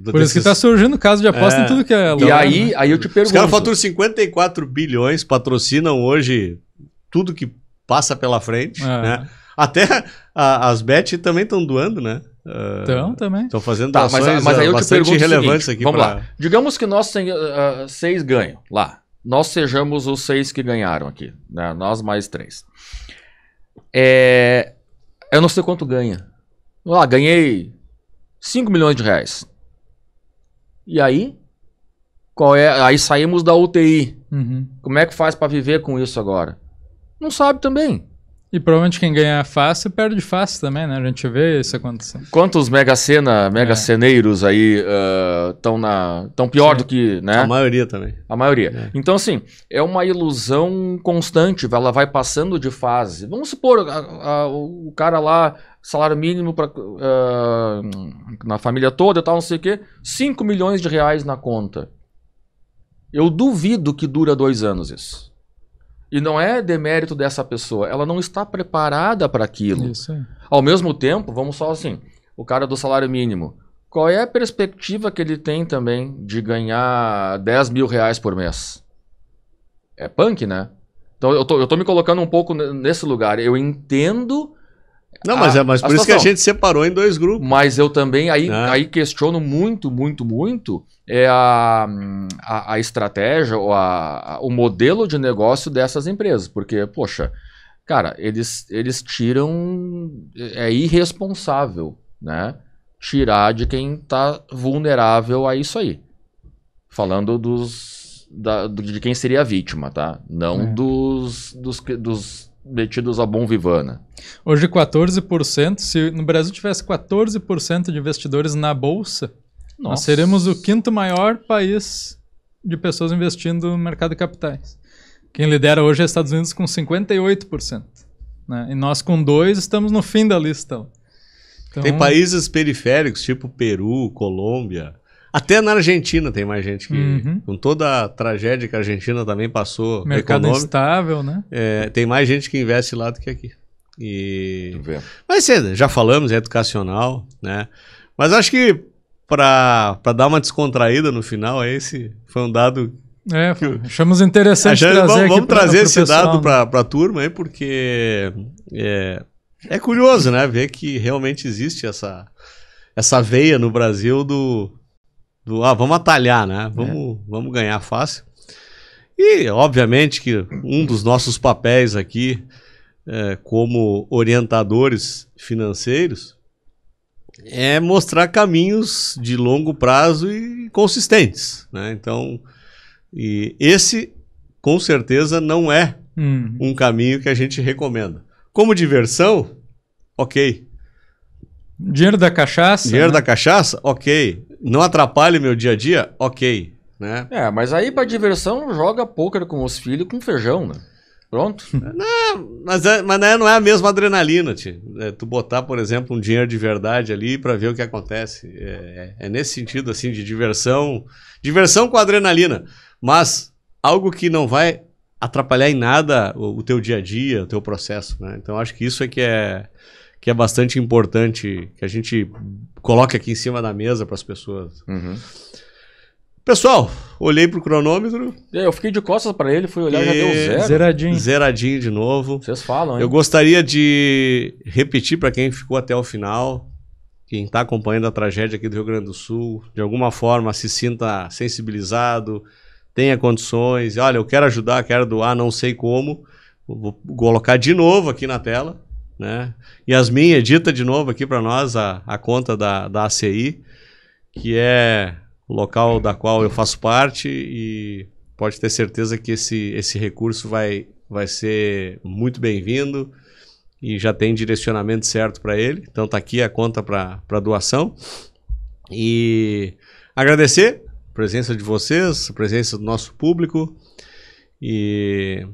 Por desses... isso que está surgindo caso de aposta é. em tudo que é. Louco, e aí, né? aí eu te pergunto. Os caras faturam 54 bilhões, patrocinam hoje tudo que passa pela frente, é. né? Até a, as bet também estão doando, né? Então, uh, também. Estão fazendo tá, ações mas, mas ah, aí eu bastante te relevantes seguinte, aqui. Vamos pra... lá. Digamos que nós tem, uh, ah, seis ganham lá. Nós sejamos os seis que ganharam aqui. Né? Nós mais três. É... Eu não sei quanto ganha. Vamos lá, ganhei 5 milhões de reais. E aí? Qual é? Aí saímos da UTI. Uhum. Como é que faz para viver com isso agora? Não sabe também. E provavelmente quem ganha fácil perde fácil também, né? A gente vê isso acontecendo. Quantos mega sena mega é. ceneiros aí estão ah, uh, na tão pior Sim. do que, né? A maioria também. A maioria. É. Então assim, é uma ilusão constante, ela vai passando de fase. Vamos supor a, a, o cara lá salário mínimo para uh, ah, na família toda, tal, não sei o quê, 5 milhões de reais na conta. Eu duvido que dura dois anos isso. E não é demérito dessa pessoa, ela não está preparada para aquilo. Isso. É. Ao mesmo tempo, vamos só assim, o cara do salário mínimo, qual é a perspectiva que ele tem também de ganhar 10 mil reais por mês? É punk, né? Então eu tô, eu tô me colocando um pouco nesse lugar. Eu entendo não, mas, ah, é, mas por isso que a gente separou em dois grupos. Mas eu também aí, né? aí questiono muito, muito, muito é a, a, a estratégia ou a, a, o modelo de negócio dessas empresas. Porque, poxa, cara, eles, eles tiram. É, é irresponsável, né? Tirar de quem está vulnerável a isso aí. Falando dos. Da, de quem seria a vítima, tá? Não é. dos, dos, dos metidos a bom vivana. Né? Hoje 14%, se no Brasil tivesse 14% de investidores na bolsa, Nossa. nós seríamos o quinto maior país de pessoas investindo no mercado de capitais. Quem lidera hoje é Estados Unidos com 58%. Né? E nós com dois estamos no fim da lista. Então... Tem países periféricos, tipo Peru, Colômbia, até na Argentina tem mais gente que, uhum. com toda a tragédia que a Argentina também passou, mercado instável, né? É, tem mais gente que investe lá do que aqui. E mas é, já falamos é educacional, né? Mas acho que para dar uma descontraída no final, é esse foi um dado é, que achamos interessante achamos, trazer vamos, vamos trazer né? pra, esse pessoal, dado né? para a turma aí, porque é, é curioso, né? Ver que realmente existe essa, essa veia no Brasil do do ah, vamos atalhar, né? É. Vamos, é. vamos ganhar fácil. E, obviamente, que um dos nossos papéis aqui, é, como orientadores financeiros, é mostrar caminhos de longo prazo e consistentes. Né? Então, e esse, com certeza, não é hum. um caminho que a gente recomenda. Como diversão, ok. Dinheiro da cachaça. Dinheiro né? da cachaça? Ok. Não atrapalhe meu dia a dia? Ok. Né? É, mas aí para diversão joga pôquer com os filhos com feijão, né? Pronto. Não, mas, é, mas é, não é a mesma adrenalina, tio. É, tu botar, por exemplo, um dinheiro de verdade ali para ver o que acontece. É, é, é, nesse sentido, assim, de diversão. Diversão com adrenalina. Mas algo que não vai atrapalhar em nada o, o teu dia a dia, o teu processo, né? Então acho que isso é que é que é bastante importante, que a gente coloque aqui em cima da mesa para as pessoas. Uhum. Pessoal, olhei pro cronômetro. Eu fiquei de costas para ele, fui olhar e já deu zero. Zeradinho. Zeradinho de novo. Vocês falam, hein? Eu gostaria de repetir para quem ficou até o final, quem está acompanhando a tragédia aqui do Rio Grande do Sul, de alguma forma se sinta sensibilizado, tenha condições. Olha, eu quero ajudar, quero doar, não sei como. Vou colocar de novo aqui na tela. Né? Yasmin, edita de novo aqui para nós a, a conta da, da ACI, que é o local da qual eu faço parte e pode ter certeza que esse, esse recurso vai, vai ser muito bem-vindo e já tem direcionamento certo para ele. Então está aqui a conta para doação. E agradecer a presença de vocês, a presença do nosso público. E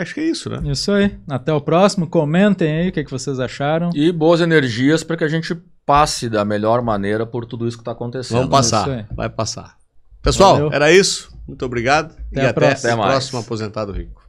Acho que é isso, né? Isso aí. Até o próximo. Comentem aí o que, é que vocês acharam. E boas energias para que a gente passe da melhor maneira por tudo isso que está acontecendo. Vamos passar. Vai passar. Pessoal, Valeu. era isso. Muito obrigado. Até e até, próxima. até mais. próximo Aposentado Rico.